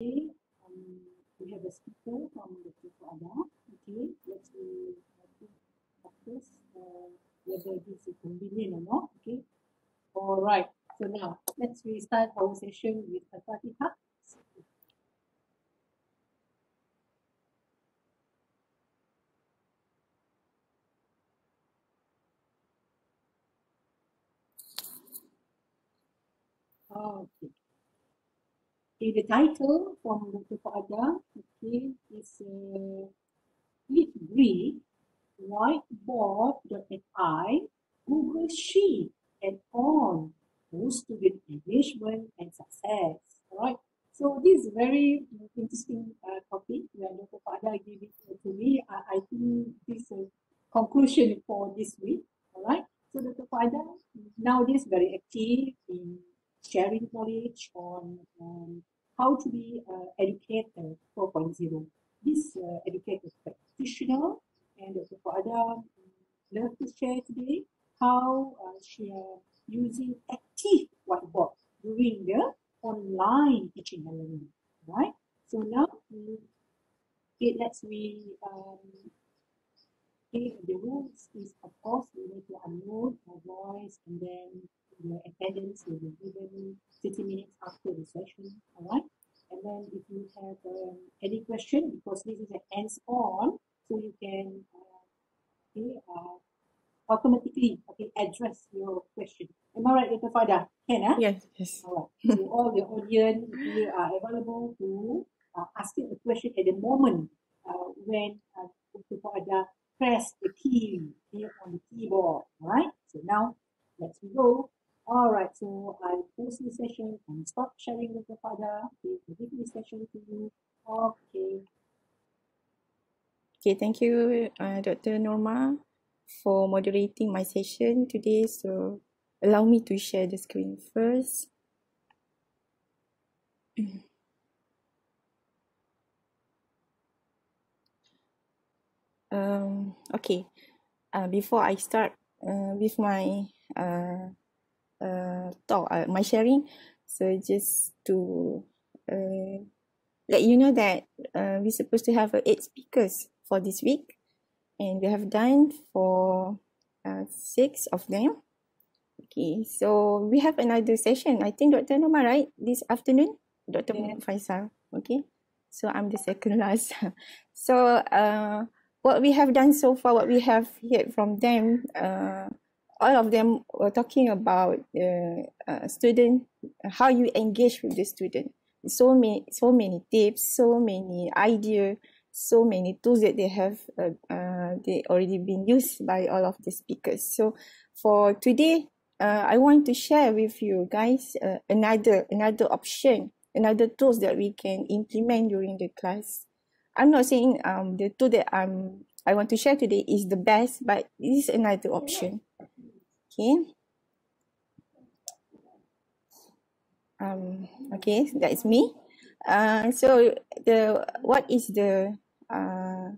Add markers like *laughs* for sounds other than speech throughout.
Okay, um, we have a speaker from Dr. Ada. Okay, let's see practice uh, whether this is convenient or not. Okay, all right. So now let's restart our session with the Fatiha. Okay. Okay, the title from Dr. Fada okay, is uh, Click Green, Whiteboard.fi, Google Sheet, and on to student engagement and success. All right. So this is very interesting uh, topic where Dr. Fada gave it to me. I, I think this is conclusion for this week. All right. So Dr. Fada nowadays very active in sharing knowledge on um, how to be uh, educator 4.0. This uh, educator practitioner and for Adam um, love to share today how uh, she is uh, using active whiteboard during the online teaching and learning, right? So now mm, it lets me um, the rules is of course we need to unmute our voice and then your attendance will be given 30 minutes after the session, all right? And then if you have um, any question, because this is an hands-on, so you can uh, okay, uh, automatically okay, address your question. Am I right, Dr. Fada? Can, huh? Ah? Yes, yes. All right. So all the audience, you are available to uh, asking a question at the moment uh, when uh, Dr. Fada press the key here on the keyboard, all right? So now, let's go. All right, so I close the session and stop sharing with the father. Okay, give the session to you. Okay. Okay, thank you, uh, Dr. Norma, for moderating my session today. So allow me to share the screen first. *clears throat* um, okay, uh, before I start uh, with my uh, uh, talk uh, my sharing so just to uh, let you know that uh, we're supposed to have uh, eight speakers for this week and we have done for uh, six of them okay so we have another session i think dr noma right this afternoon dr yeah. faisal okay so i'm the second last *laughs* so uh what we have done so far what we have heard from them uh all of them were talking about uh, uh, student, how you engage with the student. So many, so many tips, so many ideas, so many tools that they have. Uh, uh, they already been used by all of the speakers. So for today, I want to share with you guys another another option, another tools that we can implement during the class. I'm not saying um the tool that I'm I want to share today is the best, but this another option okay um okay that is me uh so the what is the uh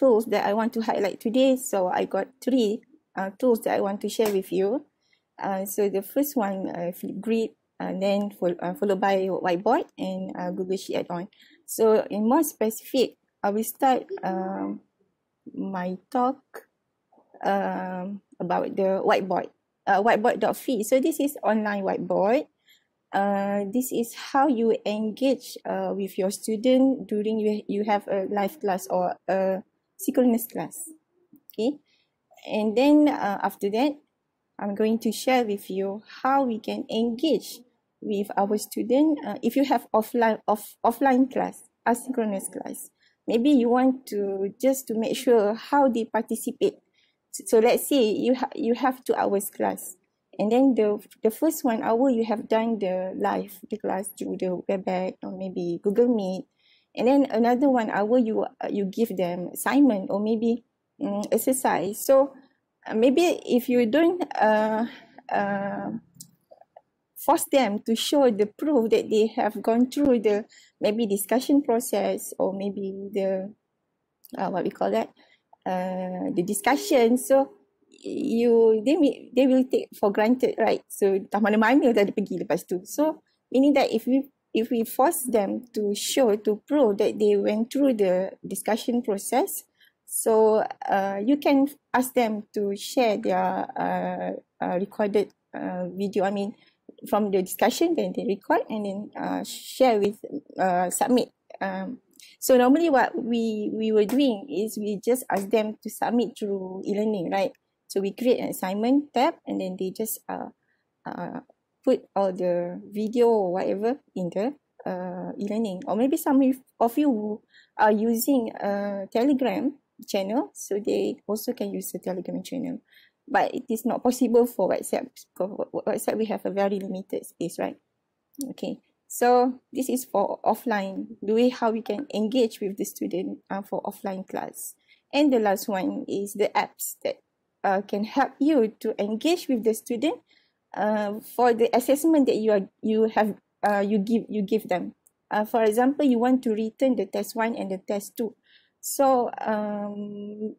tools that i want to highlight today so i got three uh, tools that i want to share with you uh, so the first one uh, flipgrid and uh, then fol- uh, followed by whiteboard and uh, google sheet add-on so in more specific i will start um, my talk um, about the whiteboard, uh, whiteboard.fee. So this is online whiteboard. Uh, this is how you engage uh, with your student during you, you have a live class or a synchronous class. Okay. And then uh, after that, I'm going to share with you how we can engage with our student uh, if you have offline off, offline class, asynchronous class. Maybe you want to just to make sure how they participate so let's say you ha- you have two hours class and then the the first one hour you have done the live the class through the webex or maybe google meet and then another one hour you you give them assignment or maybe um, exercise so uh, maybe if you don't uh, uh, force them to show the proof that they have gone through the maybe discussion process or maybe the uh, what we call that uh, the discussion. So you they they will take for granted, right? So tak mana mana tadi pergi lepas tu. So meaning that if we if we force them to show to prove that they went through the discussion process, so uh, you can ask them to share their uh, uh, recorded uh, video. I mean, from the discussion, then they record and then uh, share with uh, submit um, So normally what we, we were doing is we just ask them to submit through e-learning, right? So we create an assignment tab and then they just uh, uh, put all the video or whatever in the uh, e-learning. Or maybe some of you who are using a Telegram channel, so they also can use the Telegram channel. But it is not possible for WhatsApp. For WhatsApp, we have a very limited space, right? Okay, so this is for offline, the way how we can engage with the student uh, for offline class. And the last one is the apps that uh, can help you to engage with the student uh, for the assessment that you are you have uh, you give you give them. Uh, for example, you want to return the test one and the test two. So um,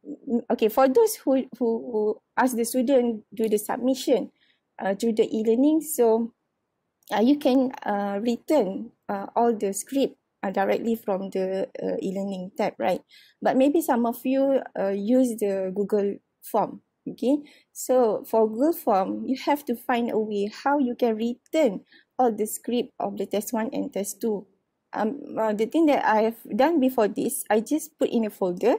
okay, for those who, who who ask the student do the submission uh, the e-learning, so uh, you can uh, return uh, all the script uh, directly from the uh, e-learning tab, right? But maybe some of you uh, use the Google form, okay? So for Google form, you have to find a way how you can return all the script of the test one and test two. Um, uh, the thing that I have done before this, I just put in a folder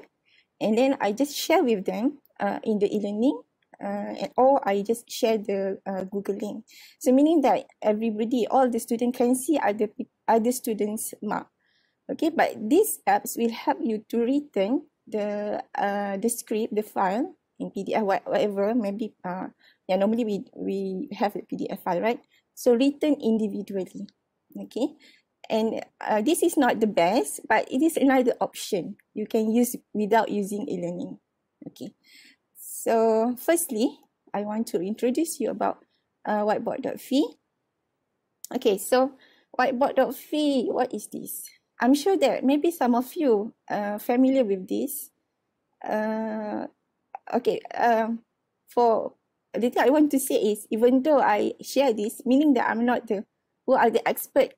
and then I just share with them uh, in the e-learning uh, and or I just share the uh, Google link. So meaning that everybody, all the student can see other other students' mark. Okay, but these apps will help you to return the uh, the script, the file in PDF, whatever. Maybe uh, yeah, normally we we have a PDF file, right? So written individually, okay. And uh, this is not the best, but it is another option you can use without using e-learning. Okay. So firstly, I want to introduce you about uh, whiteboard.fee. Okay, so whiteboard.fee, what is this? I'm sure that maybe some of you are uh, familiar with this. Uh, okay, um, for the thing I want to say is, even though I share this, meaning that I'm not the, who are the expert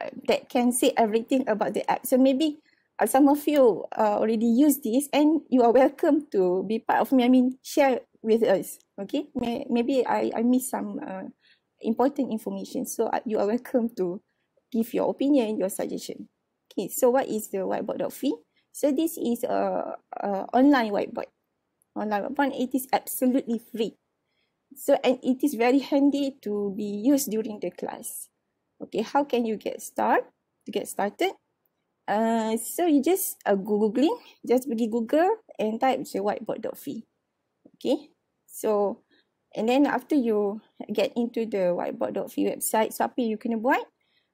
uh, that can say everything about the app. So maybe uh, some of you uh, already use this and you are welcome to be part of me. I mean, share with us, okay? May, maybe I, I missed some uh, important information. So uh, you are welcome to give your opinion, your suggestion. Okay, so what is the fee? So this is a, a online whiteboard. Online whiteboard, it is absolutely free. So, and it is very handy to be used during the class. Okay, how can you get start? To get started, Uh, so you just uh, googling, just pergi Google and type say whiteboard dot whiteboard.fi. Okay. So and then after you get into the whiteboard dot whiteboard.fi website, so apa you kena buat?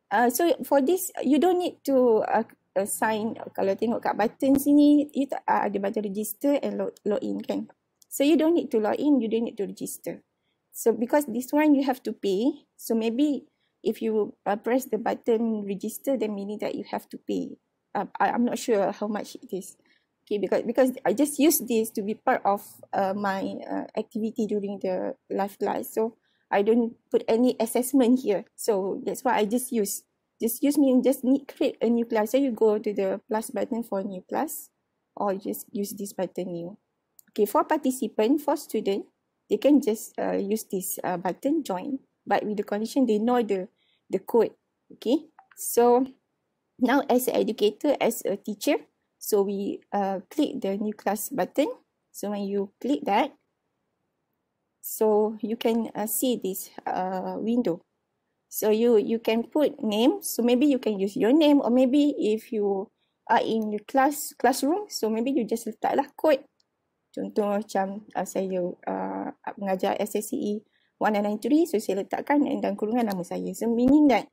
Uh, so for this, you don't need to uh, uh sign. Kalau tengok kat button sini, you tak, uh, ada button register and log, log in kan? So you don't need to log in, you don't need to register. So because this one you have to pay, so maybe if you uh, press the button register, then meaning that you have to pay. Uh, I, I'm not sure how much it is. Okay, because because I just use this to be part of uh, my uh, activity during the live class. So I don't put any assessment here. So that's why I just use. Just use me and just need create a new class. So you go to the plus button for new class or just use this button new. Okay, for participant, for student, they can just uh, use this uh, button join but with the condition they know the the code. Okay, so now as an educator, as a teacher, so we uh, click the new class button. So when you click that, so you can uh, see this uh, window. So you, you can put name, so maybe you can use your name or maybe if you are in your class classroom, so maybe you just letaklah code. Contoh macam uh, saya uh, mengajar SSCE, 199.3 so saya letakkan dan kurungan nama saya. So meaning that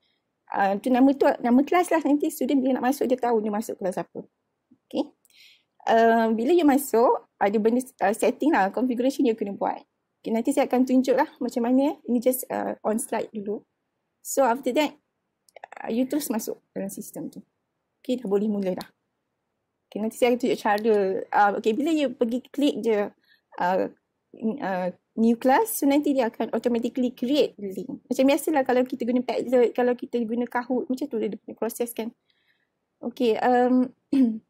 uh, tu nama tu nama kelas lah nanti student bila nak masuk dia tahu dia masuk kelas apa. Okay. Uh, bila you masuk ada benda uh, setting lah configuration you kena buat. Okay, nanti saya akan tunjuk lah macam mana. Eh. Ini just uh, on slide dulu. So after that uh, you terus masuk dalam sistem tu. Okay dah boleh mula dah. Okay, nanti saya akan tunjuk cara. Uh, okay bila you pergi klik je uh, uh, new class so nanti dia akan automatically create link macam biasalah kalau kita guna padlet kalau kita guna kahoot macam tu dia punya proses kan okay um, *clears throat*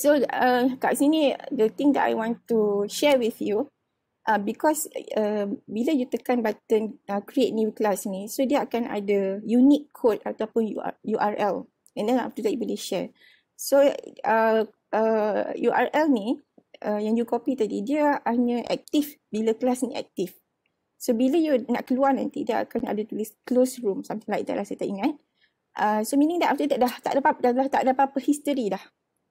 so uh, kat sini the thing that I want to share with you uh, because uh, bila you tekan button uh, create new class ni so dia akan ada unique code ataupun URL and then after that you boleh share so uh, uh, URL ni uh, yang you copy tadi dia hanya aktif bila kelas ni aktif. So bila you nak keluar nanti dia akan ada tulis close room something like that lah saya tak ingat. Uh, so meaning that after that dah tak ada apa dah, tak ada apa history dah.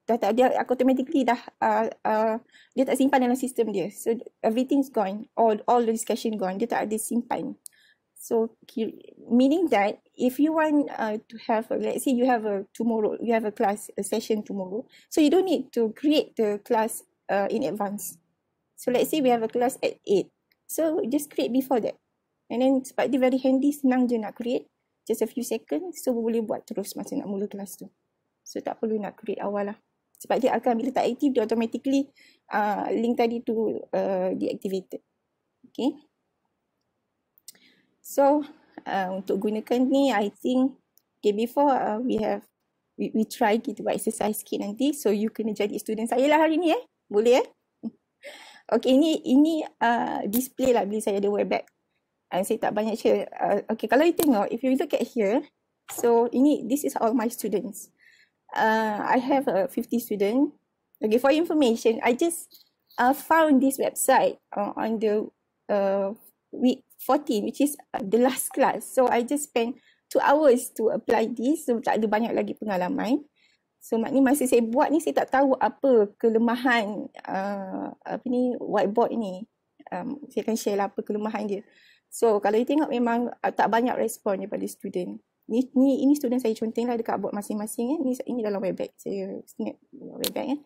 Dah tak dia automatically dah uh, uh, dia tak simpan dalam sistem dia. So everything's gone. All all the discussion gone. Dia tak ada simpan. So meaning that if you want uh, to have a, let's say you have a tomorrow you have a class a session tomorrow so you don't need to create the class uh, in advance. So let's say we have a class at 8. So just create before that. And then sebab dia very handy, senang je nak create. Just a few seconds, so boleh buat terus masa nak mula kelas tu. So tak perlu nak create awal lah. Sebab dia akan bila tak aktif, dia automatically uh, link tadi tu uh, deactivated. Okay. So uh, untuk gunakan ni, I think okay, before uh, we have we, we try kita buat exercise sikit nanti. So you kena jadi student saya lah hari ni eh. Boleh eh? Okay, ini ini uh, display lah bila saya ada webback. And ah, saya tak banyak share. Uh, okay, kalau you tengok, if you look at here, so ini, this is all my students. Uh, I have a uh, 50 student. Okay, for information, I just uh, found this website uh, on the uh, week 14, which is uh, the last class. So I just spent two hours to apply this. So tak ada banyak lagi pengalaman. So maknanya masa saya buat ni saya tak tahu apa kelemahan uh, apa ni whiteboard ni. Um, saya akan share lah apa kelemahan dia. So kalau dia tengok memang uh, tak banyak respon daripada student. Ni, ni, ini student saya conteng lah dekat board masing-masing. Eh. Ni, ini dalam webback. Saya snap webback. Eh.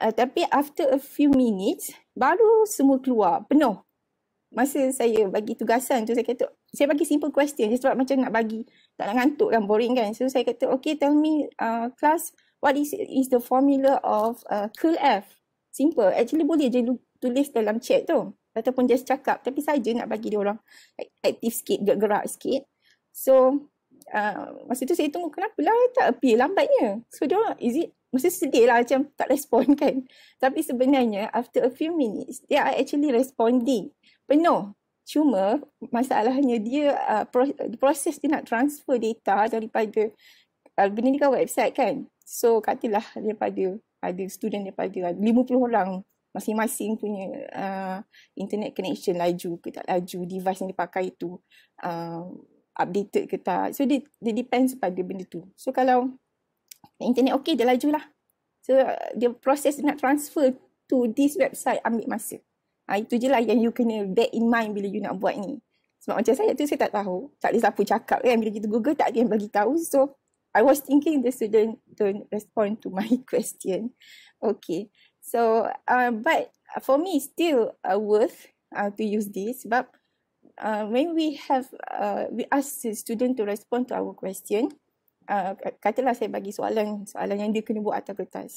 Uh, tapi after a few minutes, baru semua keluar penuh. Masa saya bagi tugasan tu saya kata, saya bagi simple question je sebab macam nak bagi tak nak ngantuk kan boring kan so saya kata okay tell me uh, class what is is the formula of uh, curl F simple actually boleh je tulis dalam chat tu ataupun just cakap tapi saja nak bagi dia orang aktif sikit gerak-gerak sikit so uh, masa tu saya tunggu kenapa lah tak appear lambatnya so dia orang is it mesti sedih lah macam tak respon *laughs* kan tapi sebenarnya after a few minutes they are actually responding penuh Cuma masalahnya dia uh, proses dia nak transfer data daripada uh, benda ni kan website kan. So katilah daripada ada student daripada 50 orang masing-masing punya uh, internet connection laju ke tak laju, device yang dipakai tu uh, updated ke tak. So dia, dia depends pada benda tu. So kalau internet okey dia lajulah. So uh, dia proses nak transfer to this website ambil masa. Ha, itu je lah yang you kena back in mind bila you nak buat ni. Sebab macam saya tu saya tak tahu. Tak ada siapa cakap kan. Bila kita google tak ada yang bagi tahu. So I was thinking the student don't respond to my *laughs* question. Okay. So uh, but for me still uh, worth uh, to use this sebab uh, when we have uh, we ask the student to respond to our question uh, katalah saya bagi soalan soalan yang dia kena buat atas kertas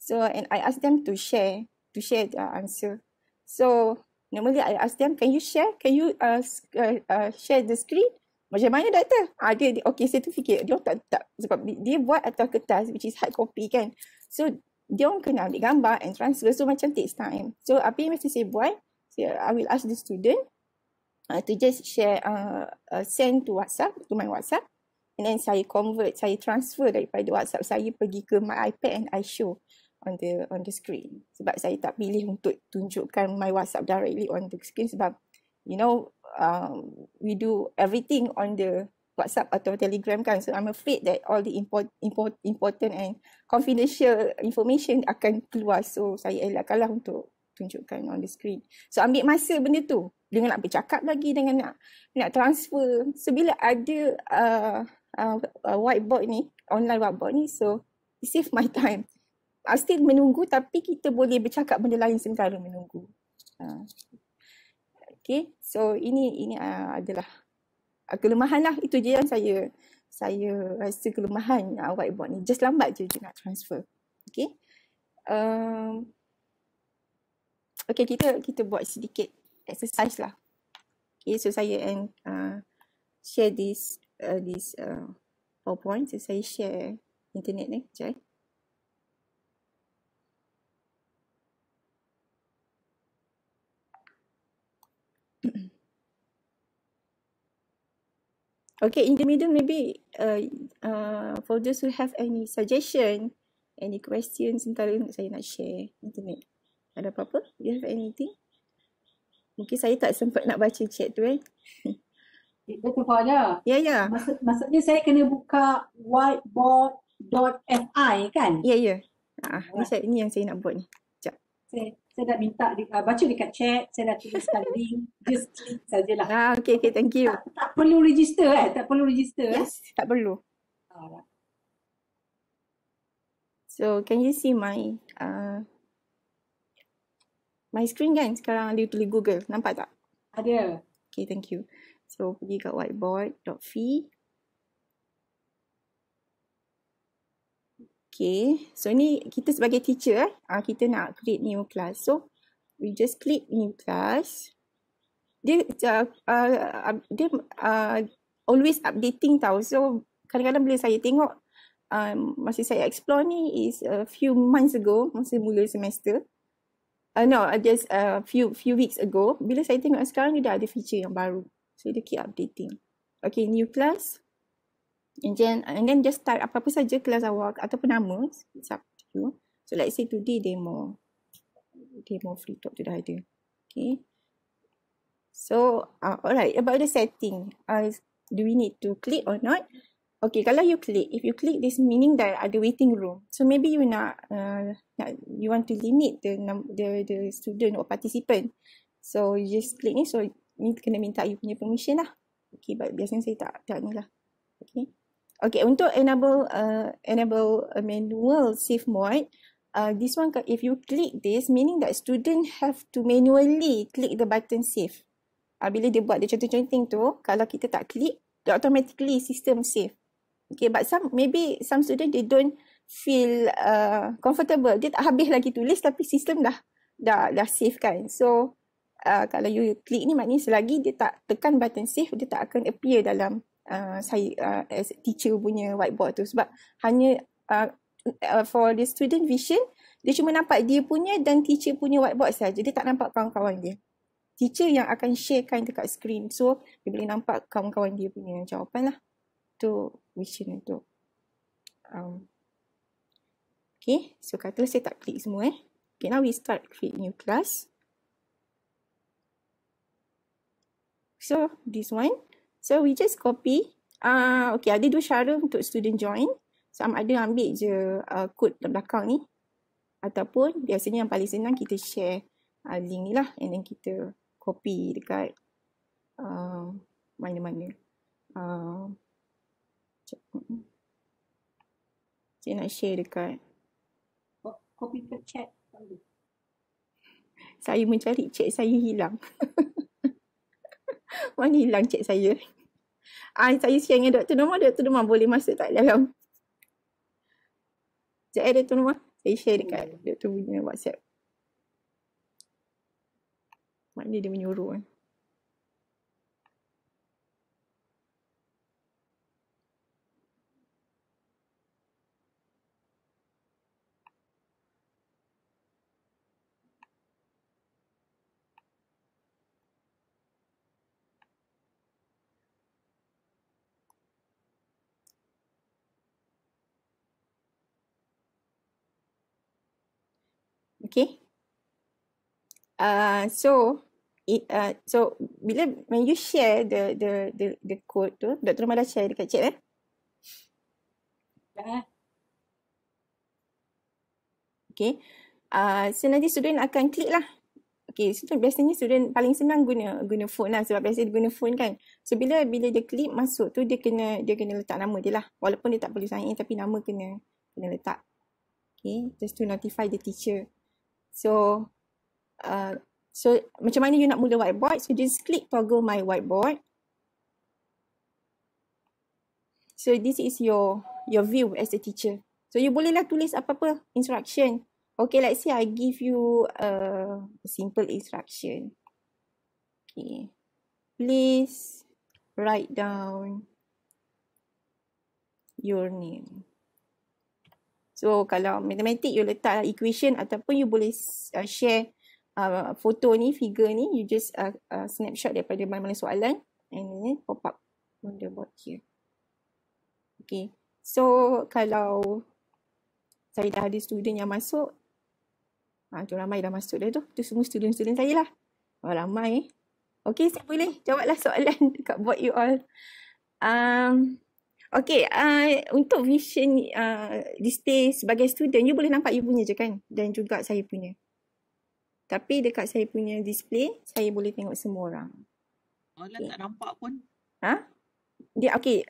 so and I ask them to share to share the answer So normally I ask them, can you share? Can you uh, uh, uh, share the screen? Macam mana doktor? Ah, dia, dia, okay, saya tu fikir. Dia tak, tak. Sebab dia buat atas kertas, which is hard copy kan. So, dia orang kena ambil gambar and transfer. So, macam takes time. So, apa yang mesti saya buat? So, I will ask the student uh, to just share, uh, uh, send to WhatsApp, to my WhatsApp. And then, saya convert, saya transfer daripada WhatsApp saya pergi ke my iPad and I show on the on the screen sebab saya tak pilih untuk tunjukkan my WhatsApp directly on the screen sebab you know um, we do everything on the WhatsApp atau Telegram kan so I'm afraid that all the import, import, important and confidential information akan keluar so saya elakkanlah untuk tunjukkan on the screen. So ambil masa benda tu dengan nak bercakap lagi dengan nak nak transfer. So bila ada uh, uh, uh whiteboard ni, online whiteboard ni so save my *laughs* time. I menunggu tapi kita boleh bercakap benda lain sementara menunggu. Uh, okay, so ini ini uh, adalah uh, kelemahan lah. Itu je yang saya saya rasa kelemahan uh, ah, whiteboard ni. Just lambat je dia nak transfer. Okay. Um, okay, kita kita buat sedikit exercise lah. Okay, so saya and uh, share this uh, this uh, PowerPoint. So saya share internet ni. Sekejap. Okay, in the middle, maybe uh, uh, for those who have any suggestion, any questions, entah nak saya nak share internet. Ada apa-apa? You have anything? Mungkin saya tak sempat nak baca chat tu eh. eh dia tu pada. Ya, ya. Maksud, maksudnya saya kena buka whiteboard.fi kan? Ya, yeah, ya. Yeah. Ah, ni saya, ini yang saya nak buat ni. Sekejap. Okay saya dah minta uh, baca dekat chat saya dah tulis *laughs* link just click sajalah ah okay okay thank you tak, tak perlu register eh tak perlu register yes eh. tak perlu uh, so can you see my uh, my screen kan sekarang dia tulis google nampak tak ada Okay thank you so pergi kat whiteboard.fi Okay, so ni kita sebagai teacher eh, kita nak create new class. So, we just click new class. Dia uh, uh, dia uh, always updating tau. So, kadang-kadang bila saya tengok um, masa saya explore ni is a few months ago, masa mula semester. Uh, no, just a few few weeks ago. Bila saya tengok sekarang ni dah ada feature yang baru. So, dia keep updating. Okay, new class. And then, and then just start apa-apa saja kelas awak ataupun nama. So, so let's say today demo. Demo free talk tu dah ada. Okay. So, uh, alright. About the setting. Uh, do we need to click or not? Okay, kalau you click, if you click this meaning that are the waiting room. So maybe you nak, uh, nak you want to limit the the the student or participant. So you just click ni, so ni kena minta you punya permission lah. Okay, but biasanya saya tak tak ni lah. Okay. Okay, untuk enable uh, enable manual save mode, uh, this one if you click this, meaning that student have to manually click the button save. Uh, ah, bila dia buat dia contoh-contoh tu, kalau kita tak klik, dia automatically system save. Okay, but some maybe some student they don't feel uh, comfortable. Dia tak habis lagi tulis tapi sistem dah dah dah save kan. So uh, kalau you, you click ni maknanya selagi dia tak tekan button save, dia tak akan appear dalam uh, saya uh, as teacher punya whiteboard tu sebab hanya uh, uh, for the student vision dia cuma nampak dia punya dan teacher punya whiteboard saja dia tak nampak kawan-kawan dia teacher yang akan share sharekan dekat screen so dia boleh nampak kawan-kawan dia punya jawapan lah tu vision tu um, okay so katulah saya tak klik semua eh okay now we start create new class So this one So we just copy. Ah, uh, okay, ada dua cara untuk student join. So Sama ada ambil je uh, code belakang ni. Ataupun biasanya yang paling senang kita share uh, link ni lah. And then kita copy dekat ah, mana-mana. Uh, uh, saya nak share dekat. Copy per chat. Saya mencari chat saya hilang. *laughs* Mana hilang chat saya? Ah, saya siang dengan Dr. Norma. Dr. Norma boleh masuk tak dalam? Sekejap eh Dr. Norma. Saya share dekat Dr. Norma WhatsApp. Maknanya dia menyuruh eh. Uh, so it uh, so bila when you share the the the the code tu doktor Mala share dekat chat eh. Okay. Uh, so nanti student akan klik lah. Okay, student, biasanya student paling senang guna guna phone lah sebab biasanya dia guna phone kan. So bila bila dia klik masuk tu dia kena dia kena letak nama dia lah. Walaupun dia tak perlu sign in tapi nama kena kena letak. Okay, just to notify the teacher. So Uh, so macam mana you nak mula whiteboard so just click toggle my whiteboard so this is your your view as a teacher so you bolehlah tulis apa-apa instruction okay let's see. i give you a simple instruction okay please write down your name so kalau matematik you letak equation ataupun you boleh uh, share Uh, foto ni, figure ni, you just uh, uh, snapshot daripada mana-mana soalan and then eh, pop up on the board here. Okay, so kalau saya dah ada student yang masuk, ah, tu ramai dah masuk dah tu, tu semua student-student saya lah. Oh, ramai. Eh. Okay, saya boleh jawablah soalan *laughs* dekat board you all. Um, Okay, uh, untuk vision uh, this day sebagai student, you boleh nampak you punya je kan? Dan juga saya punya. Tapi dekat saya punya display, saya boleh tengok semua orang. Oh, okay. tak nampak pun. Ha? Dia okey.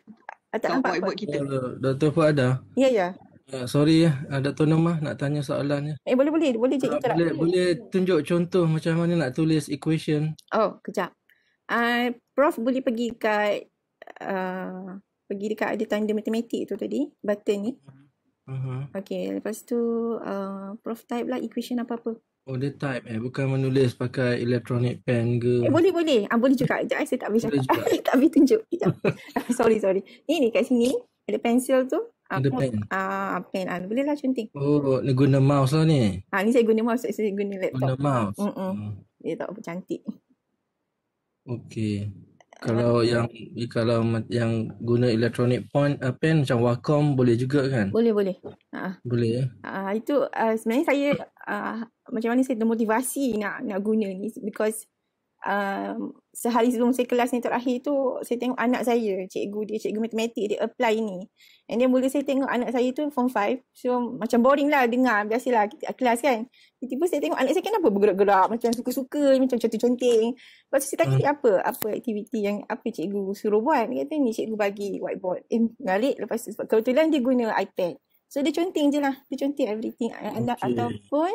Tak nampak buat kita. Ya, Doktor pun ada. Ya yeah, ya. Yeah. Uh, sorry ya, uh, ah, Dr. Nama nak tanya soalannya. Eh boleh boleh, boleh cik interaktif. Uh, boleh, boleh tunjuk contoh macam mana nak tulis equation. Oh, kejap. Uh, Prof boleh pergi dekat uh, ah, pergi dekat ada tanda matematik tu tadi, button ni. Uh-huh. Mhm. Mhm. Okay, lepas tu uh, Prof type lah equation apa-apa. Oh dia type eh Bukan menulis pakai Electronic pen ke eh, Boleh boleh ah, Boleh juga Jangan eh, saya tak boleh cakap juga. *laughs* Tak boleh tunjuk *laughs* Sorry sorry Ni ni kat sini Ada pencil tu ah, Ada pen ah, Pen ah, Boleh lah cunting Oh ni guna mouse lah ni ah, Ni saya guna mouse Saya guna laptop Guna mouse Mm-mm. Hmm. Dia tak apa cantik Okay kalau uh, yang kalau yang guna elektronik point apa uh, pen macam Wacom boleh juga kan? Boleh boleh. Ha. Boleh ya. itu uh, sebenarnya saya uh, macam mana saya termotivasi nak nak guna ni because um, sehari sebelum saya kelas ni terakhir tu saya tengok anak saya cikgu dia cikgu matematik dia apply ni and then mula saya tengok anak saya tu form 5 so macam boring lah dengar biasalah kita kelas kan tiba-tiba saya tengok anak saya kenapa bergerak-gerak macam suka-suka macam contoh conteng, lepas tu saya tanya dia hmm. apa apa aktiviti yang apa cikgu suruh buat dia kata ni cikgu bagi whiteboard eh ngalik lepas tu sebab kebetulan dia guna iPad so dia conteng je lah dia conteng everything okay. anak ataupun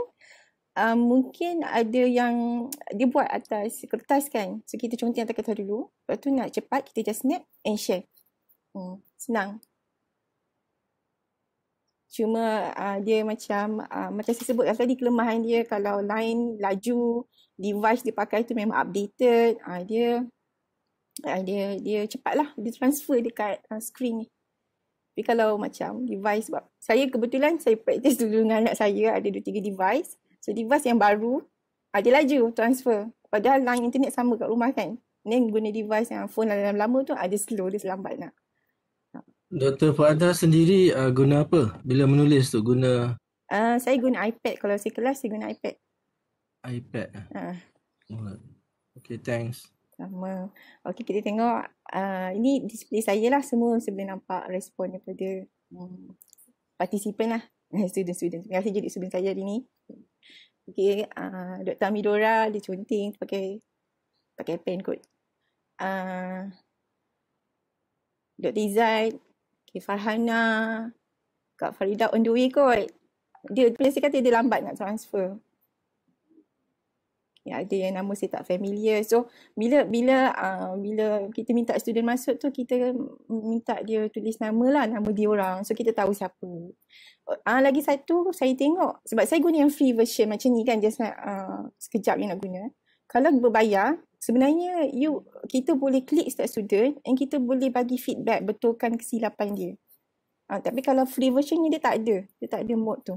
Um, mungkin ada yang *tsk* dia buat atas kertas kan. So kita contoh atas kertas dulu. Lepas tu nak cepat kita just snap and share. Hmm, senang. Cuma uh, dia macam uh, macam saya sebut tadi kelemahan dia kalau line laju device dia pakai tu memang updated uh, dia uh, dia dia cepatlah dia transfer dekat uh, screen ni. Tapi kalau macam device sebab saya kebetulan saya practice dulu dengan anak saya ada dua tiga device So device yang baru ada laju transfer. Padahal line lah internet sama kat rumah kan. Ni guna device yang phone yang lah lama, lama tu ada slow dia lambat nak. Dr. Fadha sendiri uh, guna apa bila menulis tu? Guna uh, saya guna iPad kalau saya kelas saya guna iPad. iPad. Ha. Uh. Okay, thanks. Sama. Okay, kita tengok uh, ini display saya lah semua sebelum nampak respon daripada um, participant lah. *laughs* student-student. Terima kasih jadi student saya hari ni. Okay, uh, ah, Dr. Amidora dicunting pakai pakai pen kot. Uh, ah, Dr. Izzat, okay, Farhana, Kak Farida on the way kot. Dia, dia kata dia lambat nak transfer. Ya, ada yang nama saya tak familiar so bila bila uh, bila kita minta student masuk tu kita minta dia tulis nama lah nama dia orang so kita tahu siapa uh, lagi satu saya tengok sebab saya guna yang free version macam ni kan just uh, sekejap ni nak guna kalau berbayar sebenarnya you kita boleh klik start student and kita boleh bagi feedback betulkan kesilapan dia uh, tapi kalau free version ni dia tak ada dia tak ada mode tu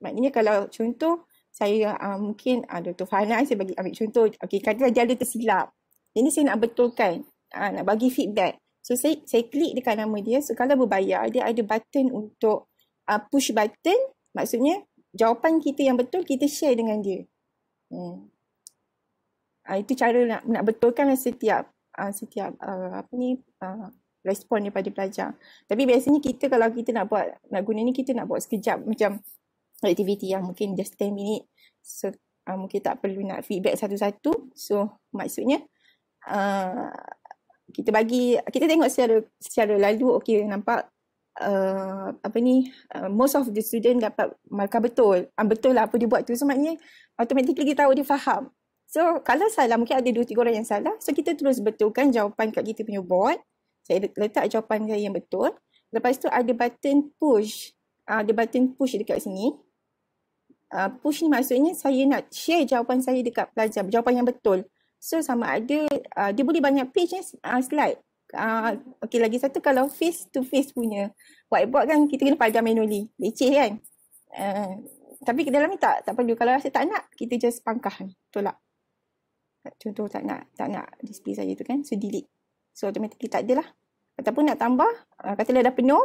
Maknanya kalau contoh saya uh, mungkin uh, ah, Dr. Fahana saya bagi ambil contoh okay, kata dia ada tersilap ini saya nak betulkan uh, nak bagi feedback so saya saya klik dekat nama dia so kalau berbayar dia ada button untuk uh, push button maksudnya jawapan kita yang betul kita share dengan dia hmm. uh, itu cara nak nak betulkan setiap uh, setiap uh, apa ni uh, respon daripada pelajar. Tapi biasanya kita kalau kita nak buat nak guna ni kita nak buat sekejap macam aktiviti yang mungkin just 10 minit so uh, mungkin tak perlu nak feedback satu-satu so maksudnya uh, kita bagi kita tengok secara secara lalu okey nampak uh, apa ni uh, most of the student dapat markah betul um, betul lah apa dia buat tu so maknanya automatically kita tahu dia faham so kalau salah mungkin ada dua tiga orang yang salah so kita terus betulkan jawapan kat kita punya board saya letak jawapan saya yang betul lepas tu ada button push ada button push dekat sini uh, push ni maksudnya saya nak share jawapan saya dekat pelajar, jawapan yang betul. So sama ada, uh, dia boleh banyak page eh, uh, slide. Uh, ah, okay lagi satu kalau face to face punya whiteboard kan kita kena pajar manually, leceh kan. Uh, tapi ke dalam ni tak, tak perlu. Kalau rasa tak nak, kita just pangkah, tolak. Contoh tak nak, tak nak display saya tu kan, so delete. So automatically tak adalah. Ataupun nak tambah, uh, katalah dah penuh,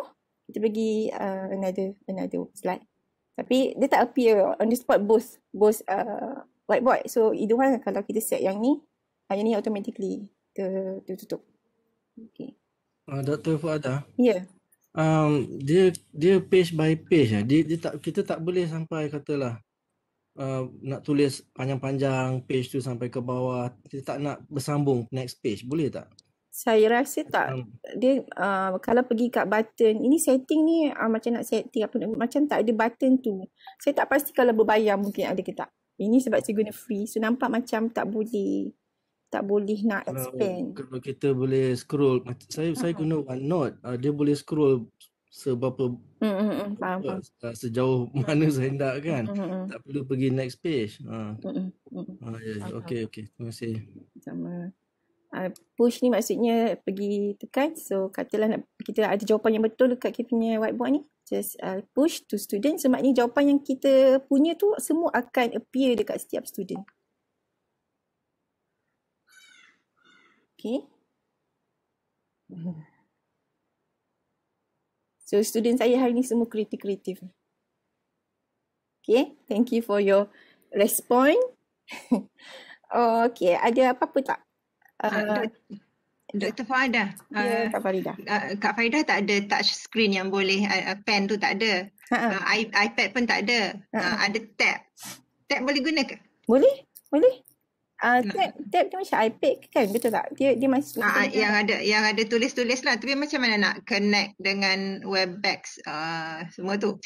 kita pergi uh, another, another slide. Tapi dia tak appear on the spot both both uh, whiteboard. So itu one lah. kalau kita set yang ni, uh, ni automatically tertutup. Okay. Uh, ah, Dr. Fuada. Ya. Yeah. Um, dia dia page by page ya. Dia, dia tak kita tak boleh sampai katalah Uh, nak tulis panjang-panjang page tu sampai ke bawah kita tak nak bersambung next page boleh tak saya rasa tak dia uh, kalau pergi kat button ini setting ni uh, macam nak setting apa macam tak ada button tu saya tak pasti kalau berbayar mungkin ada ke tak ini sebab saya guna free so nampak macam tak boleh tak boleh nak expand kalau kita boleh scroll saya uh-huh. saya guna OneNote uh, dia boleh scroll seberapa mm-hmm. faham, uh, faham. sejauh *laughs* mana saya hendak kan mm-hmm. tak perlu pergi next page ha uh. mm-hmm. uh, ah, yeah. Ya, ya. okey okey terima kasih sama Ah, push ni maksudnya pergi tekan so katalah nak kita ada jawapan yang betul dekat kita punya whiteboard ni just uh, push to student so maknanya jawapan yang kita punya tu semua akan appear dekat setiap student okay *laughs* so student saya hari ni semua kreatif-kreatif okay thank you for your response *laughs* Okay, ada apa-apa tak? Uh, Dr. Faidah. Ya, uh, Kak Faidah. Uh, Kak Farida tak ada touch screen yang boleh, pen tu tak ada. Ha-ha. iPad pun tak ada. Ha-ha. Ada tab. Tab boleh guna ke? Boleh, boleh. Uh, tab, tab tu macam iPad kan betul tak? Dia dia masih uh, yang ada yang ada tulis-tulis lah tapi macam mana nak connect dengan Webex uh, semua tu?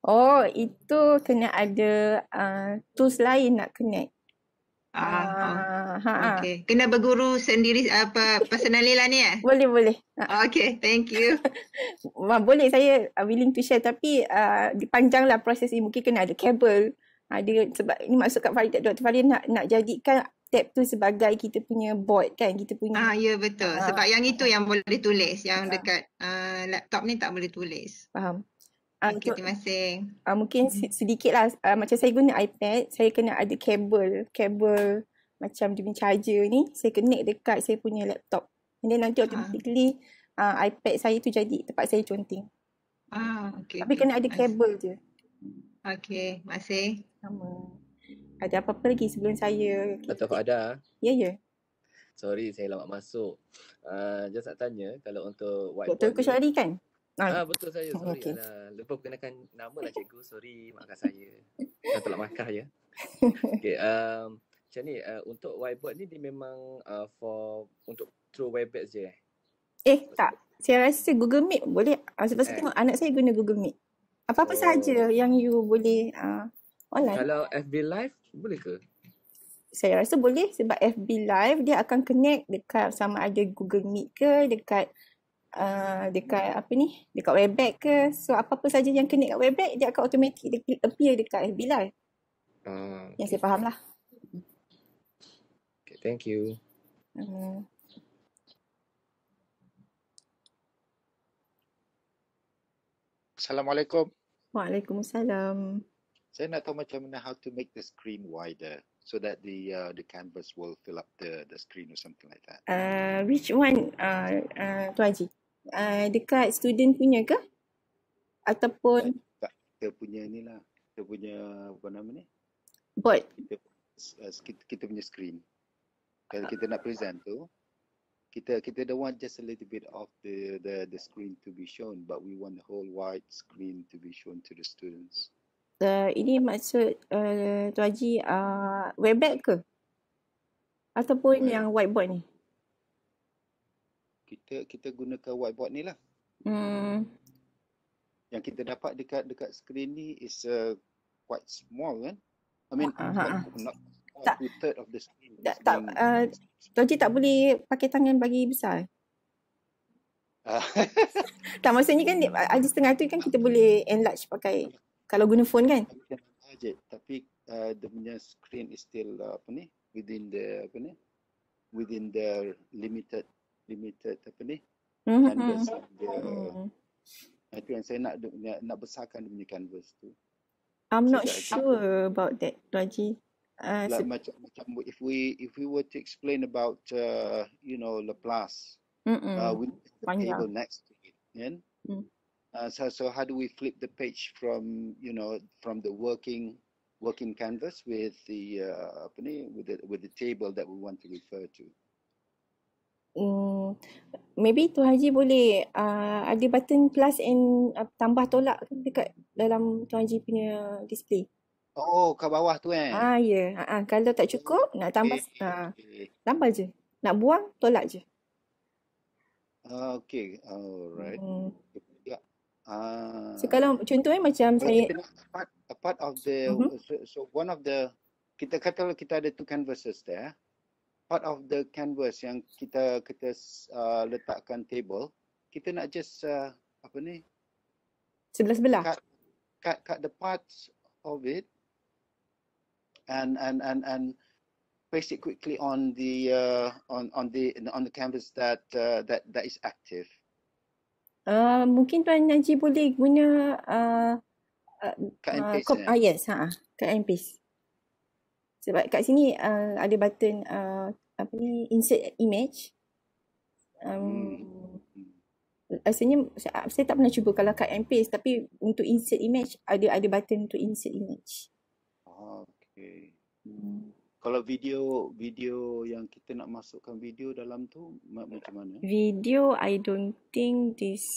Oh itu kena ada uh, tools lain nak connect. Ah, ah, ah. Okay. Kena berguru sendiri apa ah, personally lah ni eh? Boleh, boleh. Ah. Oh, okay, thank you. *laughs* Ma, boleh saya ah, willing to share tapi uh, dipanjang lah proses ni. Mungkin kena ada kabel. Ada, sebab ini masuk kat Farid, Dr. Farid nak, nak jadikan tab tu sebagai kita punya board kan kita punya. Ah, ya betul. Ah. Sebab yang itu yang boleh tulis. Yang ah. dekat uh, laptop ni tak boleh tulis. Faham. Ah, untuk, ah, masing-masing. Ah, mungkin sedikit lah. Ah, macam saya guna iPad, saya kena ada kabel. Kabel macam dia punya charger ni. Saya connect dekat saya punya laptop. And then nanti ah. automatically ah. Ah, iPad saya tu jadi tempat saya conteng. Ah, okay. Tapi kena ada kabel je. Okay, masih. Sama. Ada apa-apa lagi sebelum saya? Atau kau ada? Ya, yeah, ya. Yeah. Sorry, saya lambat masuk. Uh, just nak tanya kalau untuk whiteboard. Doktor Kushari kan? Ah, ah betul saya. Sorry. Okay. Alah, lupa perkenalkan nama lah cikgu. Sorry, maafkan saya. Saya tolak markah ya. Okay, um, macam ni, uh, untuk whiteboard ni dia memang uh, for untuk through webex je eh? Eh tak. Saya rasa Google Meet boleh. Ah, sebab saya eh. tengok anak saya guna Google Meet. Apa-apa oh. sahaja yang you boleh uh, online. Kalau FB Live boleh ke? Saya rasa boleh sebab FB Live dia akan connect dekat sama ada Google Meet ke dekat uh, dekat apa ni dekat webback ke so apa-apa saja yang kena kat webback dia akan automatik dia appear dekat FB live uh, yang okay. saya faham lah okay, thank you um. Assalamualaikum Waalaikumsalam saya nak tahu macam mana how to make the screen wider so that the uh, the canvas will fill up the the screen or something like that. Uh, which one, uh, uh, Tuan Haji? uh, dekat student punya ke? Ataupun tak, kita punya ni lah. Kita punya apa nama ni? Board. Kita, eh, kita, kita punya screen. Kalau kita nak present tu, kita kita don't want just a little bit of the the the screen to be shown, but we want the whole wide screen to be shown to the students. Uh, ini maksud uh, Tuan Haji uh, webex ke? Ataupun yeah. yang whiteboard ni? kita kita gunakan whiteboard ni lah. Hmm. Yang kita dapat dekat dekat skrin ni is uh, quite small kan? I mean, uh-huh. not, not tak. two-third of the screen. Tak, tak, uh, Tuan tak boleh pakai tangan bagi besar? *laughs* tak maksudnya kan ada setengah tu kan kita boleh enlarge pakai kalau guna phone kan tapi uh, the punya screen is still uh, apa ni within the apa ni within the limited limited apa ni mm-hmm. canvas lah, mm-hmm. dia ah, mm itu yang saya nak nak, nak besarkan dia punya canvas tu I'm so, not sure aku, about that Raji uh, like lah, so, macam, macam if we if we were to explain about uh, you know Laplace mm-hmm. uh, with the Panjang. table next to it kan Uh, so, so how do we flip the page from you know from the working working canvas with the uh, with the with the table that we want to refer to? Hmm, maybe Tuan Haji boleh uh, ada button plus and uh, tambah tolak dekat dalam Tuan Haji punya display. Oh, ke bawah tu kan? Ah, ya. Yeah. Uh-huh. Kalau tak cukup, okay. nak tambah. Okay. Uh, ah, tambah je. Nak buang, tolak je. Okay. Alright. Hmm. Uh, so kalau contohnya eh, macam so saya part, part of the uh-huh. so, so one of the kita kata kalau kita ada two canvases there ya part of the canvas yang kita kita uh, letakkan table, kita nak just uh, apa ni? Sebelah-sebelah. Cut, cut cut the parts of it and and and and paste it quickly on the uh, on on the on the canvas that uh, that that is active. Uh, mungkin tuan Najib boleh guna uh, uh, cut and uh, paste. Uh, ah, yes, ha. Cut and paste. Sebab kat sini uh, ada button uh, apa ni insert image. Um, hmm. Rasanya saya, saya tak pernah cuba kalau cut and paste tapi untuk insert image ada ada button untuk insert image. Ah, okay. Hmm. Kalau video video yang kita nak masukkan video dalam tu macam mana? Video I don't think this